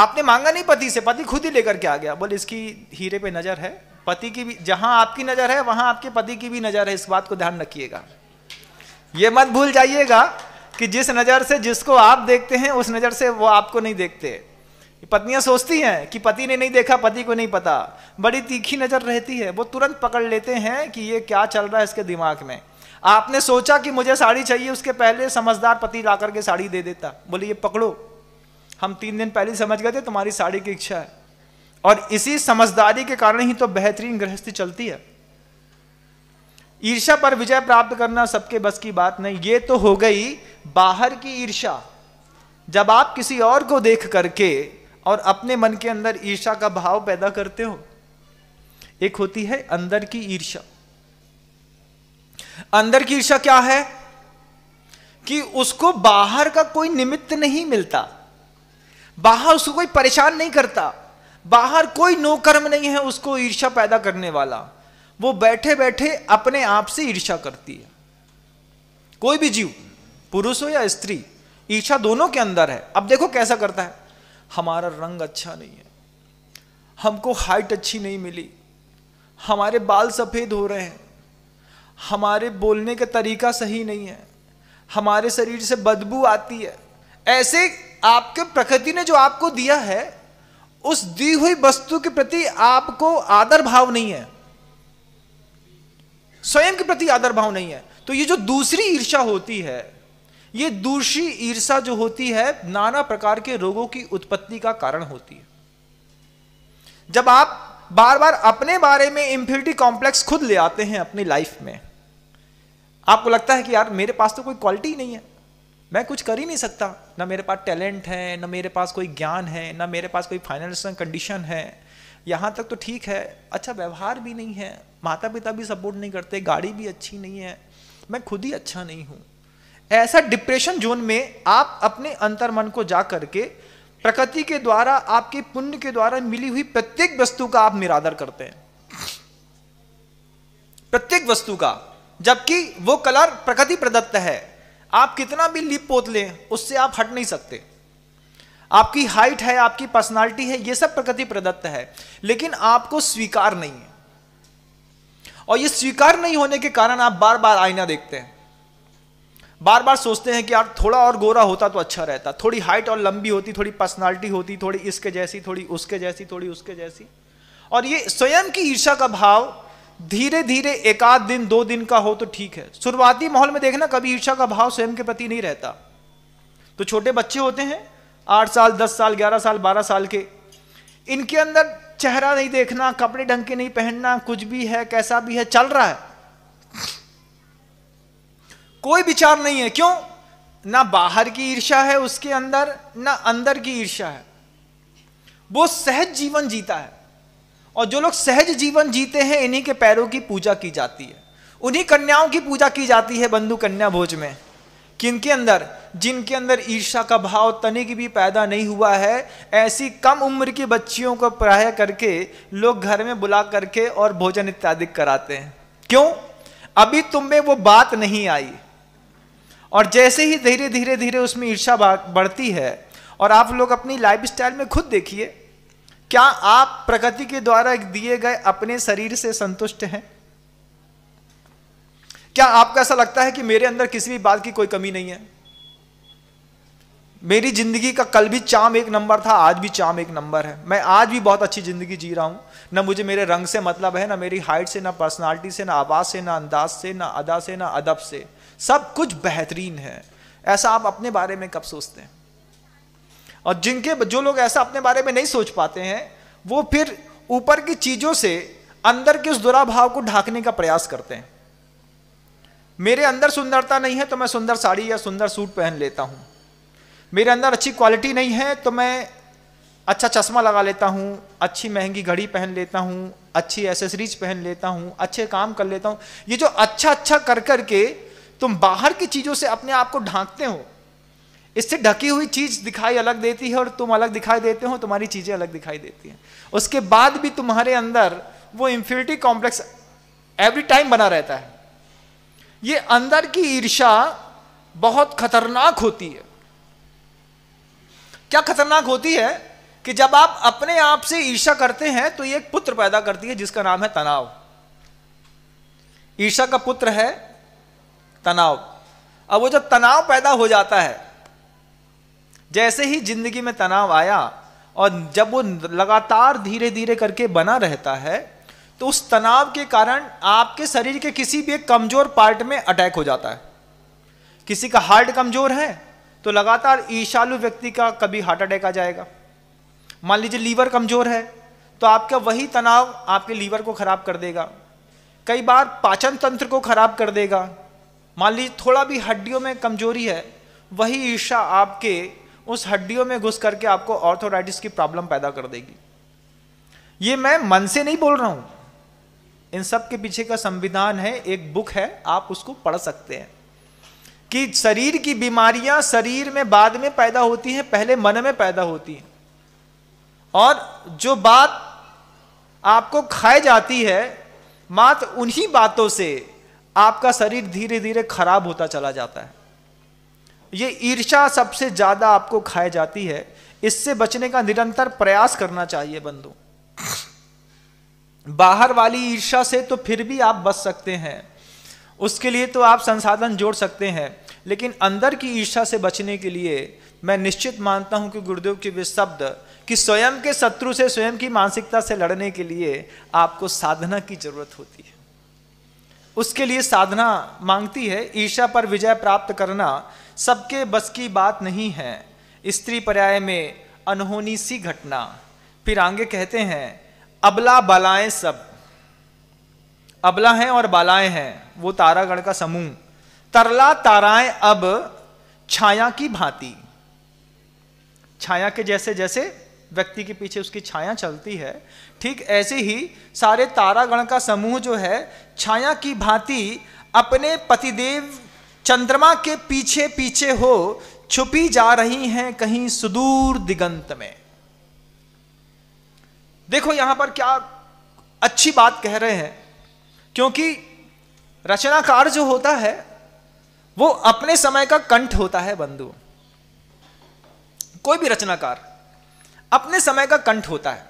आपने मांगा नहीं पति से पति खुद ही लेकर के आ गया बोले इसकी हीरे पे नजर है पति की भी जहां आपकी नजर है वहां आपके पति की भी नजर है इस बात को ध्यान रखिएगा ये मत भूल जाइएगा कि जिस नजर से जिसको आप देखते हैं उस नजर से वो आपको नहीं देखते पत्नियां सोचती हैं कि पति ने नहीं देखा पति को नहीं पता बड़ी तीखी नजर रहती है वो तुरंत पकड़ लेते हैं कि ये क्या चल रहा है इसके दिमाग में आपने सोचा कि मुझे साड़ी चाहिए उसके पहले समझदार पति ला करके साड़ी दे देता बोले ये पकड़ो हम तीन दिन पहले समझ गए थे तुम्हारी साड़ी की इच्छा है और इसी समझदारी के कारण ही तो बेहतरीन गृहस्थी चलती है ईर्षा पर विजय प्राप्त करना सबके बस की बात नहीं ये तो हो गई बाहर की ईर्षा जब आप किसी और को देख करके और अपने मन के अंदर ईर्षा का भाव पैदा करते हो एक होती है अंदर की ईर्षा अंदर की ईर्षा क्या है कि उसको बाहर का कोई निमित्त नहीं मिलता बाहर उसको कोई परेशान नहीं करता बाहर कोई नोकर्म नहीं है उसको ईर्षा पैदा करने वाला वो बैठे बैठे अपने आप से ईर्षा करती है कोई भी जीव पुरुष हो या स्त्री ईर्षा दोनों के अंदर है अब देखो कैसा करता है हमारा रंग अच्छा नहीं है हमको हाइट अच्छी नहीं मिली हमारे बाल सफ़ेद हो रहे हैं हमारे बोलने का तरीका सही नहीं है हमारे शरीर से बदबू आती है ऐसे आपके प्रकृति ने जो आपको दिया है उस दी हुई वस्तु के प्रति आपको आदर भाव नहीं है स्वयं के प्रति आदर भाव नहीं है तो ये जो दूसरी ईर्षा होती है ये दूसरी ईर्षा जो होती है नाना प्रकार के रोगों की उत्पत्ति का कारण होती है जब आप बार बार अपने बारे में इम्प्यूरिटी कॉम्प्लेक्स खुद ले आते हैं अपनी लाइफ में आपको लगता है कि यार मेरे पास तो कोई क्वालिटी नहीं है मैं कुछ कर ही नहीं सकता ना मेरे पास टैलेंट है ना मेरे पास कोई ज्ञान है ना मेरे पास कोई फाइनेंशियल कंडीशन है यहाँ तक तो ठीक है अच्छा व्यवहार भी नहीं है माता पिता भी सपोर्ट नहीं करते गाड़ी भी अच्छी नहीं है मैं खुद ही अच्छा नहीं हूँ ऐसा डिप्रेशन जोन में आप अपने अंतर मन को जा करके प्रकृति के द्वारा आपके पुण्य के द्वारा मिली हुई प्रत्येक वस्तु का आप निरादर करते हैं प्रत्येक वस्तु का जबकि वो कलर प्रकृति प्रदत्त है आप कितना भी लिप पोत लें उससे आप हट नहीं सकते आपकी हाइट है आपकी पर्सनालिटी है ये सब प्रकृति प्रदत्त है लेकिन आपको स्वीकार नहीं है और ये स्वीकार नहीं होने के कारण आप बार बार आईना देखते हैं बार बार सोचते हैं कि यार थोड़ा और गोरा होता तो अच्छा रहता थोड़ी हाइट और लंबी होती थोड़ी पर्सनालिटी होती थोड़ी इसके जैसी थोड़ी उसके जैसी थोड़ी उसके जैसी और ये स्वयं की ईर्षा का भाव धीरे धीरे एक आध दिन दो दिन का हो तो ठीक है शुरुआती माहौल में देखना कभी ईर्षा का भाव स्वयं के प्रति नहीं रहता तो छोटे बच्चे होते हैं आठ साल दस साल ग्यारह साल बारह साल के इनके अंदर चेहरा नहीं देखना कपड़े ढंग के नहीं पहनना कुछ भी है कैसा भी है चल रहा है कोई विचार नहीं है क्यों ना बाहर की ईर्षा है उसके अंदर ना अंदर की ईर्षा है वो सहज जीवन जीता है और जो लोग सहज जीवन जीते हैं इन्हीं के पैरों की पूजा की जाती है उन्हीं कन्याओं की पूजा की जाती है बंधु कन्या भोज में किनके अंदर जिनके अंदर ईर्षा का भाव तनिक भी पैदा नहीं हुआ है ऐसी कम उम्र की बच्चियों को प्राय करके लोग घर में बुला करके और भोजन इत्यादि कराते हैं क्यों अभी तुम में वो बात नहीं आई और जैसे ही धीरे धीरे धीरे उसमें ईर्षा बढ़ती है और आप लोग अपनी लाइफ स्टाइल में खुद देखिए क्या आप प्रकृति के द्वारा दिए गए अपने शरीर से संतुष्ट हैं क्या आपको ऐसा लगता है कि मेरे अंदर किसी भी बात की कोई कमी नहीं है मेरी जिंदगी का कल भी चाम एक नंबर था आज भी चाम एक नंबर है मैं आज भी बहुत अच्छी जिंदगी जी रहा हूं ना मुझे मेरे रंग से मतलब है ना मेरी हाइट से ना पर्सनालिटी से ना आवाज़ से ना अंदाज से ना अदा से ना अदब से सब कुछ बेहतरीन है ऐसा आप अपने बारे में कब सोचते हैं और जिनके जो लोग ऐसा अपने बारे में नहीं सोच पाते हैं वो फिर ऊपर की चीजों से अंदर के उस दुराभाव को ढाकने का प्रयास करते हैं मेरे अंदर सुंदरता नहीं है तो मैं सुंदर साड़ी या सुंदर सूट पहन लेता हूं मेरे अंदर अच्छी क्वालिटी नहीं है तो मैं अच्छा चश्मा लगा लेता हूं अच्छी महंगी घड़ी पहन लेता हूँ अच्छी एसेसरीज पहन लेता हूँ अच्छे काम कर लेता हूं ये जो अच्छा अच्छा कर करके तुम बाहर की चीज़ों से अपने आप को ढांकते हो इससे ढकी हुई चीज दिखाई अलग देती है और तुम अलग दिखाई देते हो तुम्हारी चीजें अलग दिखाई देती हैं उसके बाद भी तुम्हारे अंदर वो इंफ्यूरिटी कॉम्प्लेक्स एवरी टाइम बना रहता है ये अंदर की ईर्षा बहुत खतरनाक होती है क्या खतरनाक होती है कि जब आप अपने आप से ईर्षा करते हैं तो ये एक पुत्र पैदा करती है जिसका नाम है तनाव ईर्षा का पुत्र है तनाव अब वो जब तनाव पैदा हो जाता है जैसे ही जिंदगी में तनाव आया और जब वो लगातार धीरे धीरे करके बना रहता है तो उस तनाव के कारण आपके शरीर के किसी भी एक कमजोर पार्ट में अटैक हो जाता है किसी का हार्ट कमजोर है तो लगातार ईशालु व्यक्ति का कभी हार्ट अटैक आ जाएगा मान लीजिए लीवर कमजोर है तो आपका वही तनाव आपके लीवर को खराब कर देगा कई बार पाचन तंत्र को खराब कर देगा मान लीजिए थोड़ा भी हड्डियों में कमजोरी है वही ईर्षा आपके उस हड्डियों में घुस करके आपको ऑर्थोराइटिस की प्रॉब्लम पैदा कर देगी ये मैं मन से नहीं बोल रहा हूं इन सब के पीछे का संविधान है एक बुक है आप उसको पढ़ सकते हैं कि शरीर की बीमारियां शरीर में बाद में पैदा होती हैं पहले मन में पैदा होती हैं और जो बात आपको खाई जाती है मात्र उन्हीं बातों से आपका शरीर धीरे धीरे खराब होता चला जाता है ये ईर्षा सबसे ज़्यादा आपको खाई जाती है इससे बचने का निरंतर प्रयास करना चाहिए बंधु बाहर वाली ईर्षा से तो फिर भी आप बच सकते हैं उसके लिए तो आप संसाधन जोड़ सकते हैं लेकिन अंदर की ईर्षा से बचने के लिए मैं निश्चित मानता हूं कि गुरुदेव के वे शब्द कि स्वयं के शत्रु से स्वयं की मानसिकता से लड़ने के लिए आपको साधना की जरूरत होती है उसके लिए साधना मांगती है ईर्षा पर विजय प्राप्त करना सबके बस की बात नहीं है स्त्री पर्याय में अनहोनी सी घटना फिर आगे कहते हैं अबला बालाएं सब अबला हैं और बालाएं हैं वो तारागढ़ का समूह तरला ताराएं अब छाया की भांति छाया के जैसे जैसे व्यक्ति के पीछे उसकी छाया चलती है ठीक ऐसे ही सारे तारागण का समूह जो है छाया की भांति अपने पतिदेव चंद्रमा के पीछे पीछे हो छुपी जा रही हैं कहीं सुदूर दिगंत में देखो यहां पर क्या अच्छी बात कह रहे हैं क्योंकि रचनाकार जो होता है वो अपने समय का कंठ होता है बंधु कोई भी रचनाकार अपने समय का कंठ होता है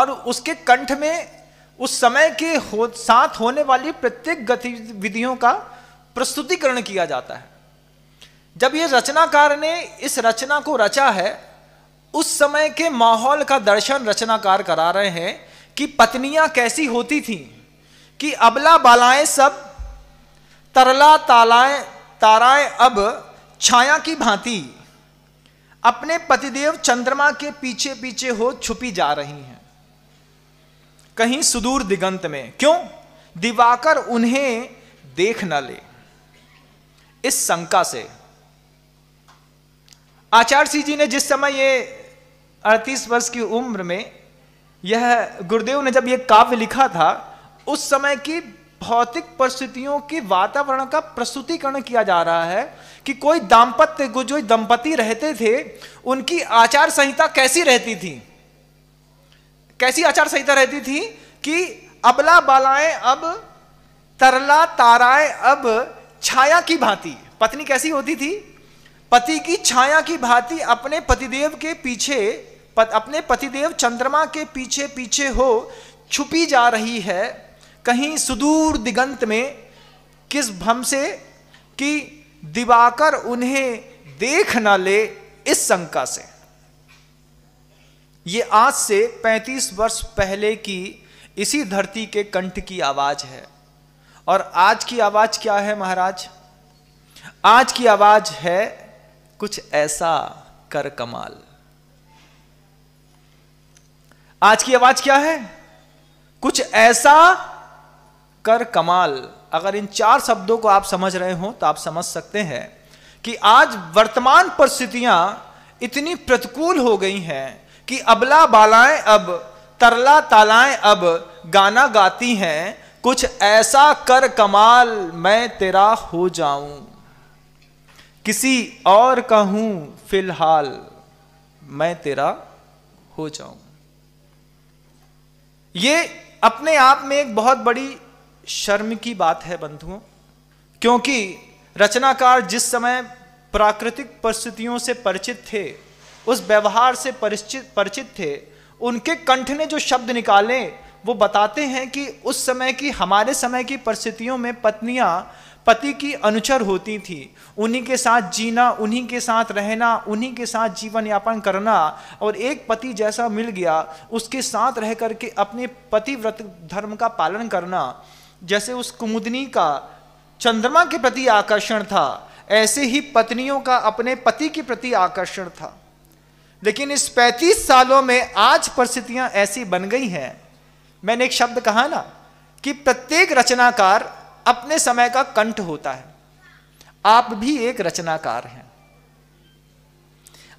और उसके कंठ में उस समय के हो, साथ होने वाली प्रत्येक गतिविधियों का प्रस्तुतिकरण किया जाता है जब ये रचनाकार ने इस रचना को रचा है उस समय के माहौल का दर्शन रचनाकार करा रहे हैं कि पत्नियां कैसी होती थीं कि अबला बालाएं सब तरला तालाएं ताराएं अब छाया की भांति अपने पतिदेव चंद्रमा के पीछे पीछे हो छुपी जा रही हैं कहीं सुदूर दिगंत में क्यों दिवाकर उन्हें देख न ले इस शंका से आचार्य सिंह जी ने जिस समय ये अड़तीस वर्ष की उम्र में यह गुरुदेव ने जब यह काव्य लिखा था उस समय की भौतिक परिस्थितियों की वातावरण का प्रस्तुतिकरण किया जा रहा है कि कोई दाम्पत्य जो दंपति रहते थे उनकी आचार संहिता कैसी रहती थी कैसी आचार संहिता रहती थी कि अबला बालाएं अब तरला ताराएं अब छाया की भांति पत्नी कैसी होती थी पति की छाया की भांति अपने पतिदेव के पीछे पत, अपने पतिदेव चंद्रमा के पीछे पीछे हो छुपी जा रही है कहीं सुदूर दिगंत में किस भ्रम से कि दिवाकर उन्हें देख न ले इस शंका से ये आज से 35 वर्ष पहले की इसी धरती के कंठ की आवाज है और आज की आवाज क्या है महाराज आज की आवाज है कुछ ऐसा कर कमाल आज की आवाज क्या है कुछ ऐसा कर कमाल अगर इन चार शब्दों को आप समझ रहे हो तो आप समझ सकते हैं कि आज वर्तमान परिस्थितियां इतनी प्रतिकूल हो गई हैं कि अबला बालाएं अब तरला तालाएं अब गाना गाती हैं कुछ ऐसा कर कमाल मैं तेरा हो जाऊं किसी और का हूं फिलहाल मैं तेरा हो जाऊं ये अपने आप में एक बहुत बड़ी शर्म की बात है बंधुओं क्योंकि रचनाकार जिस समय प्राकृतिक परिस्थितियों से परिचित थे उस व्यवहार से परिचित परिचित थे उनके कंठ ने जो शब्द निकाले वो बताते हैं कि उस समय की हमारे समय की परिस्थितियों में पत्नियां पति की अनुचर होती थी उन्हीं के साथ जीना उन्हीं के साथ रहना उन्हीं के साथ जीवन यापन करना और एक पति जैसा मिल गया उसके साथ रह करके अपने पतिव्रत धर्म का पालन करना जैसे उस कुमुदनी का चंद्रमा के प्रति आकर्षण था ऐसे ही पत्नियों का अपने पति के प्रति आकर्षण था लेकिन इस पैंतीस सालों में आज परिस्थितियां ऐसी बन गई हैं मैंने एक शब्द कहा ना कि प्रत्येक रचनाकार अपने समय का कंठ होता है आप भी एक रचनाकार हैं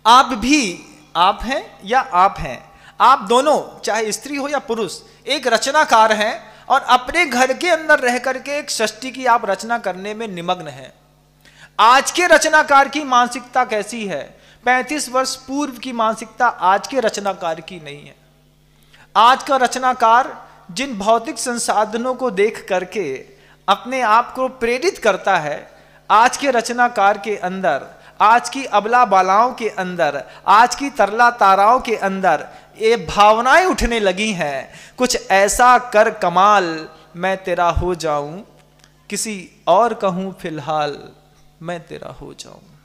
आप भी आप हैं या आप हैं आप दोनों चाहे स्त्री हो या पुरुष एक रचनाकार हैं और अपने घर के अंदर रह करके एक सृष्टि की आप रचना करने में निमग्न हैं आज के रचनाकार की मानसिकता कैसी है 35 वर्ष पूर्व की मानसिकता आज के रचनाकार की नहीं है आज का रचनाकार जिन भौतिक संसाधनों को देख करके अपने आप को प्रेरित करता है आज के रचनाकार के अंदर आज की अबला बालाओं के अंदर आज की तरला ताराओं के अंदर ये भावनाएं उठने लगी हैं कुछ ऐसा कर कमाल मैं तेरा हो जाऊं किसी और कहूं फिलहाल मैं तेरा हो जाऊं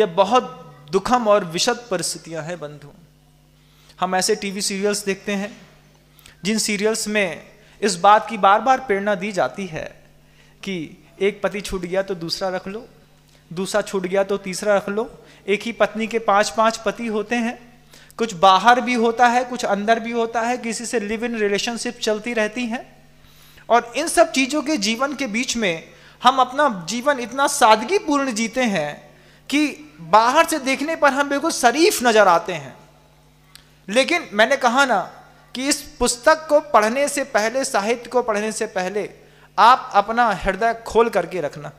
यह बहुत दुखम और विशद परिस्थितियां हैं बंधु हम ऐसे टीवी सीरियल्स देखते हैं जिन सीरियल्स में इस बात की बार बार प्रेरणा दी जाती है कि एक पति छूट गया तो दूसरा रख लो दूसरा छूट गया तो तीसरा रख लो एक ही पत्नी के पांच पांच पति होते हैं कुछ बाहर भी होता है कुछ अंदर भी होता है किसी से लिव इन रिलेशनशिप चलती रहती है और इन सब चीज़ों के जीवन के बीच में हम अपना जीवन इतना सादगी पूर्ण जीते हैं कि बाहर से देखने पर हम बिल्कुल शरीफ नज़र आते हैं लेकिन मैंने कहा ना कि इस पुस्तक को पढ़ने से पहले साहित्य को पढ़ने से पहले आप अपना हृदय खोल करके रखना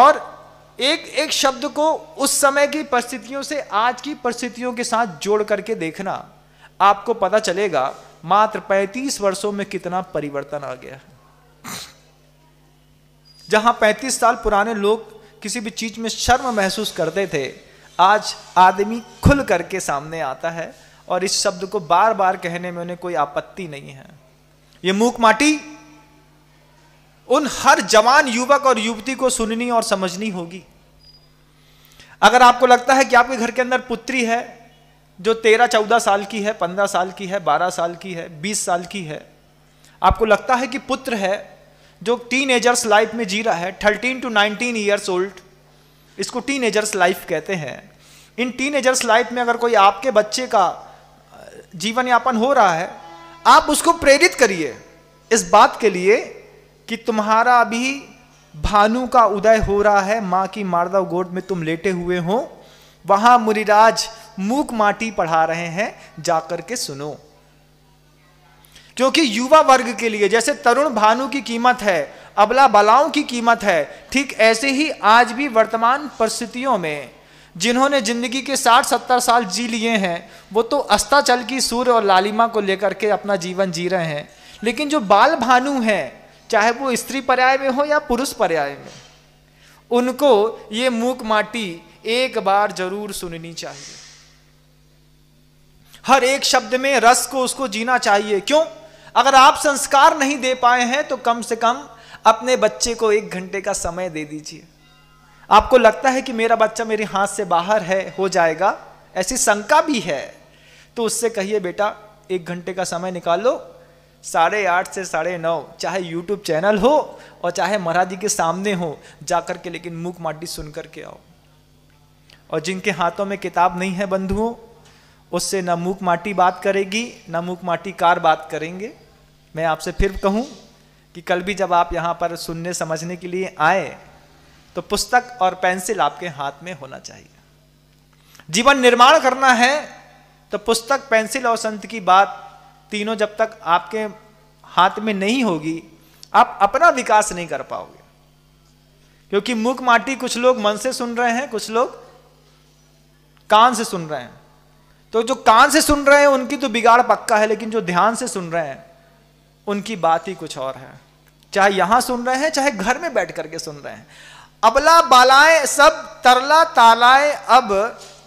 और एक एक शब्द को उस समय की परिस्थितियों से आज की परिस्थितियों के साथ जोड़ करके देखना आपको पता चलेगा मात्र 35 वर्षों में कितना परिवर्तन आ गया है जहां 35 साल पुराने लोग किसी भी चीज में शर्म महसूस करते थे आज आदमी खुल करके सामने आता है और इस शब्द को बार बार कहने में उन्हें कोई आपत्ति नहीं है ये मूक माटी उन हर जवान युवक और युवती को सुननी और समझनी होगी अगर आपको लगता है कि आपके घर के अंदर पुत्री है जो तेरह चौदह साल की है पंद्रह साल की है बारह साल की है बीस साल की है आपको लगता है कि पुत्र है जो टीन एजर्स लाइफ में जी रहा है thirteen to nineteen years old इसको टीनेजर्स लाइफ कहते हैं इन टीनेजर्स लाइफ में अगर कोई आपके बच्चे का जीवन यापन हो रहा है आप उसको प्रेरित करिए इस बात के लिए कि तुम्हारा अभी भानु का उदय हो रहा है माँ की मारदव गोद में तुम लेटे हुए हो वहां मुरिराज मूक माटी पढ़ा रहे हैं जाकर के सुनो क्योंकि युवा वर्ग के लिए जैसे तरुण भानु की कीमत है अबला बलाओं की कीमत है ठीक ऐसे ही आज भी वर्तमान परिस्थितियों में जिन्होंने जिंदगी के साठ सत्तर साल जी लिए हैं वो तो अस्ताचल की सूर्य और लालिमा को लेकर के अपना जीवन जी रहे हैं लेकिन जो बाल भानु हैं चाहे वो स्त्री पर्याय में हो या पुरुष पर्याय में उनको ये मूक माटी एक बार जरूर सुननी चाहिए हर एक शब्द में रस को उसको जीना चाहिए क्यों अगर आप संस्कार नहीं दे पाए हैं तो कम से कम अपने बच्चे को एक घंटे का समय दे दीजिए आपको लगता है कि मेरा बच्चा मेरे हाथ से बाहर है हो जाएगा ऐसी शंका भी है तो उससे कहिए बेटा एक घंटे का समय निकालो साढ़े आठ से साढ़े नौ चाहे यूट्यूब चैनल हो और चाहे महाराजी के सामने हो जाकर के लेकिन मुख माटी सुन कर के आओ और जिनके हाथों में किताब नहीं है बंधुओं उससे न मूक माटी बात करेगी न मूक माटी कार बात करेंगे मैं आपसे फिर कहूँ कि कल भी जब आप यहाँ पर सुनने समझने के लिए आए तो पुस्तक और पेंसिल आपके हाथ में होना चाहिए जीवन निर्माण करना है तो पुस्तक पेंसिल और संत की बात तीनों जब तक आपके हाथ में नहीं होगी आप अपना विकास नहीं कर पाओगे क्योंकि मुख माटी कुछ लोग मन से सुन रहे हैं कुछ लोग कान से सुन रहे हैं तो जो कान से सुन रहे हैं उनकी तो बिगाड़ पक्का है लेकिन जो ध्यान से सुन रहे हैं उनकी बात ही कुछ और है चाहे यहां सुन रहे हैं चाहे घर में बैठ करके सुन रहे हैं अबला बालाएं सब तरला तालाएं अब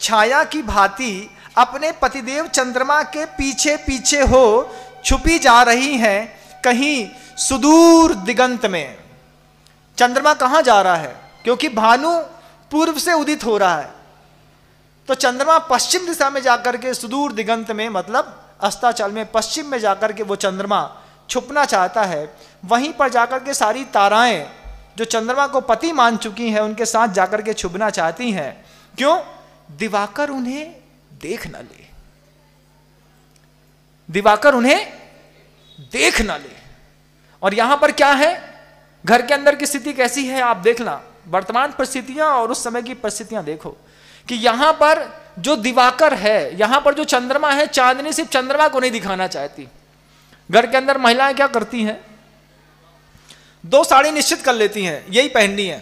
छाया की भांति अपने पतिदेव चंद्रमा के पीछे पीछे हो छुपी जा रही हैं कहीं सुदूर दिगंत में चंद्रमा कहां जा रहा है क्योंकि भानु पूर्व से उदित हो रहा है तो चंद्रमा पश्चिम दिशा में जाकर के सुदूर दिगंत में मतलब अस्ताचल में पश्चिम में जाकर के वो चंद्रमा छुपना चाहता है वहीं पर जाकर के सारी ताराएं जो चंद्रमा को पति मान चुकी हैं उनके साथ जाकर के छुपना चाहती हैं क्यों दिवाकर उन्हें देख न ले दिवाकर उन्हें देख न ले और यहां पर क्या है घर के अंदर की स्थिति कैसी है आप देखना वर्तमान परिस्थितियां और उस समय की परिस्थितियां देखो कि यहां पर जो दिवाकर है यहां पर जो चंद्रमा है चांदनी सिर्फ चंद्रमा को नहीं दिखाना चाहती घर के अंदर महिलाएं क्या करती हैं दो साड़ी निश्चित कर लेती हैं यही पहननी है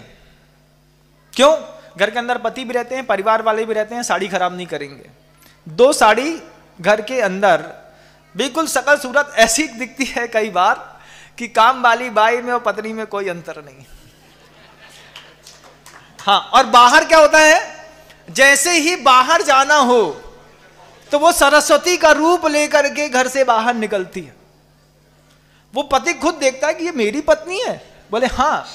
क्यों घर के अंदर पति भी रहते हैं परिवार वाले भी रहते हैं साड़ी खराब नहीं करेंगे दो साड़ी घर के अंदर बिल्कुल सकल सूरत ऐसी दिखती है कई बार कि काम वाली बाई में और पत्नी में कोई अंतर नहीं हाँ और बाहर क्या होता है जैसे ही बाहर जाना हो तो वो सरस्वती का रूप लेकर के घर से बाहर निकलती है वो पति खुद देखता है कि ये मेरी पत्नी है बोले हाँ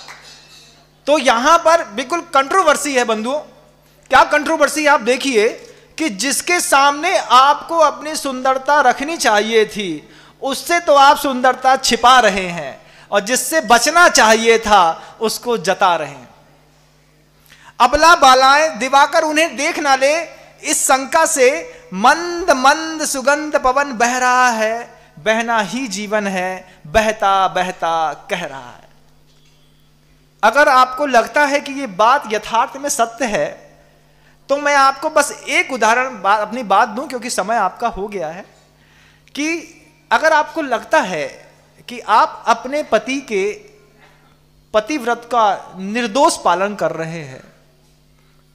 तो यहां पर बिल्कुल कंट्रोवर्सी है बंधुओं क्या कंट्रोवर्सी आप देखिए कि जिसके सामने आपको अपनी सुंदरता रखनी चाहिए थी उससे तो आप सुंदरता छिपा रहे हैं और जिससे बचना चाहिए था उसको जता रहे हैं अबला बालाएं दिवाकर उन्हें देख ना ले इस शंका से मंद मंद सुगंध पवन बह रहा है बहना ही जीवन है बहता बहता कह रहा है अगर आपको लगता है कि ये बात यथार्थ में सत्य है तो मैं आपको बस एक उदाहरण बा, अपनी बात दूं क्योंकि समय आपका हो गया है कि अगर आपको लगता है कि आप अपने पति के पतिव्रत का निर्दोष पालन कर रहे हैं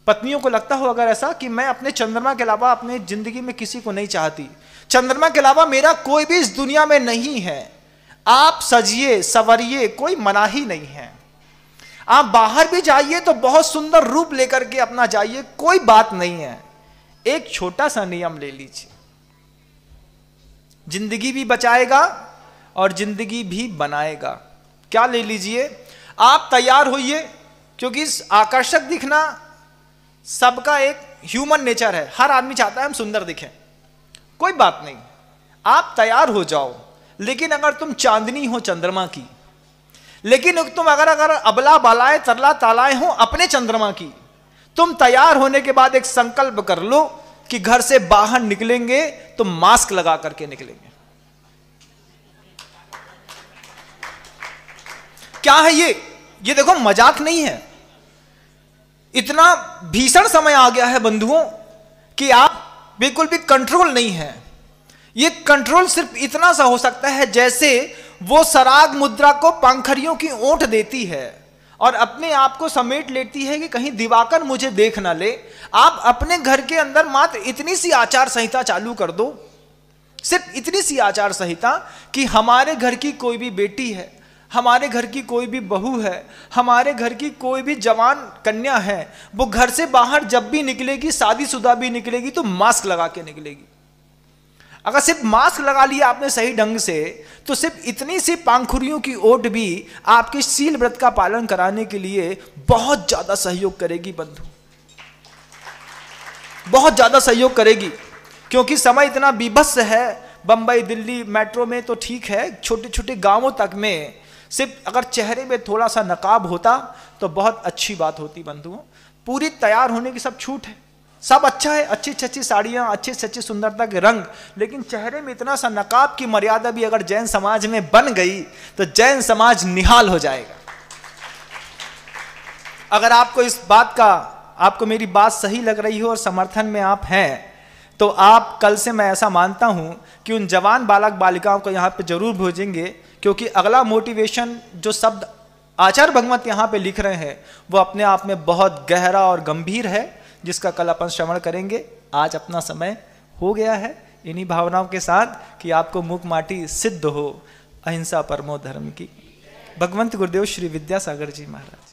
पत्नियों को लगता हो अगर ऐसा कि मैं अपने चंद्रमा के अलावा अपने जिंदगी में किसी को नहीं चाहती चंद्रमा के अलावा मेरा कोई भी इस दुनिया में नहीं है आप सजिए सवरिए कोई मनाही नहीं है आप बाहर भी जाइए तो बहुत सुंदर रूप लेकर के अपना जाइए कोई बात नहीं है एक छोटा सा नियम ले लीजिए जिंदगी भी बचाएगा और जिंदगी भी बनाएगा क्या ले लीजिए आप तैयार होइए क्योंकि आकर्षक दिखना सबका एक ह्यूमन नेचर है हर आदमी चाहता है हम सुंदर दिखें कोई बात नहीं आप तैयार हो जाओ लेकिन अगर तुम चांदनी हो चंद्रमा की लेकिन तुम अगर अगर अबला बलाए तरला तालाए हो अपने चंद्रमा की तुम तैयार होने के बाद एक संकल्प कर लो कि घर से बाहर निकलेंगे तो मास्क लगा करके निकलेंगे क्या है ये ये देखो मजाक नहीं है इतना भीषण समय आ गया है बंधुओं कि आप बिल्कुल भी कंट्रोल नहीं है ये कंट्रोल सिर्फ इतना सा हो सकता है जैसे वो सराग मुद्रा को पंखरियों की ओट देती है और अपने आप को समेट लेती है कि कहीं दिवाकर मुझे देख ना ले आप अपने घर के अंदर मात्र इतनी सी आचार संहिता चालू कर दो सिर्फ इतनी सी आचार संहिता कि हमारे घर की कोई भी बेटी है हमारे घर की कोई भी बहू है हमारे घर की कोई भी जवान कन्या है वो घर से बाहर जब भी निकलेगी शादीशुदा भी निकलेगी तो मास्क लगा के निकलेगी अगर सिर्फ मास्क लगा लिया आपने सही ढंग से तो सिर्फ इतनी सी पांखुरियों की ओट भी आपके शील व्रत का पालन कराने के लिए बहुत ज़्यादा सहयोग करेगी बंधु बहुत ज़्यादा सहयोग करेगी क्योंकि समय इतना बीभत्स है बम्बई दिल्ली मेट्रो में तो ठीक है छोटे छोटे गांवों तक में सिर्फ अगर चेहरे में थोड़ा सा नकाब होता तो बहुत अच्छी बात होती बंधुओं पूरी तैयार होने की सब छूट है सब अच्छा है अच्छी अच्छी साड़ियाँ अच्छे से अच्छी सुंदरता के रंग लेकिन चेहरे में इतना सा नकाब की मर्यादा भी अगर जैन समाज में बन गई तो जैन समाज निहाल हो जाएगा अगर आपको इस बात का आपको मेरी बात सही लग रही हो और समर्थन में आप हैं तो आप कल से मैं ऐसा मानता हूं कि उन जवान बालक बालिकाओं को यहां पे जरूर भेजेंगे क्योंकि अगला मोटिवेशन जो शब्द आचार्य भगवत यहाँ पे लिख रहे हैं वो अपने आप में बहुत गहरा और गंभीर है जिसका कल अपन श्रवण करेंगे आज अपना समय हो गया है इन्हीं भावनाओं के साथ कि आपको मुख माटी सिद्ध हो अहिंसा परमो धर्म की भगवंत गुरुदेव श्री विद्यासागर जी महाराज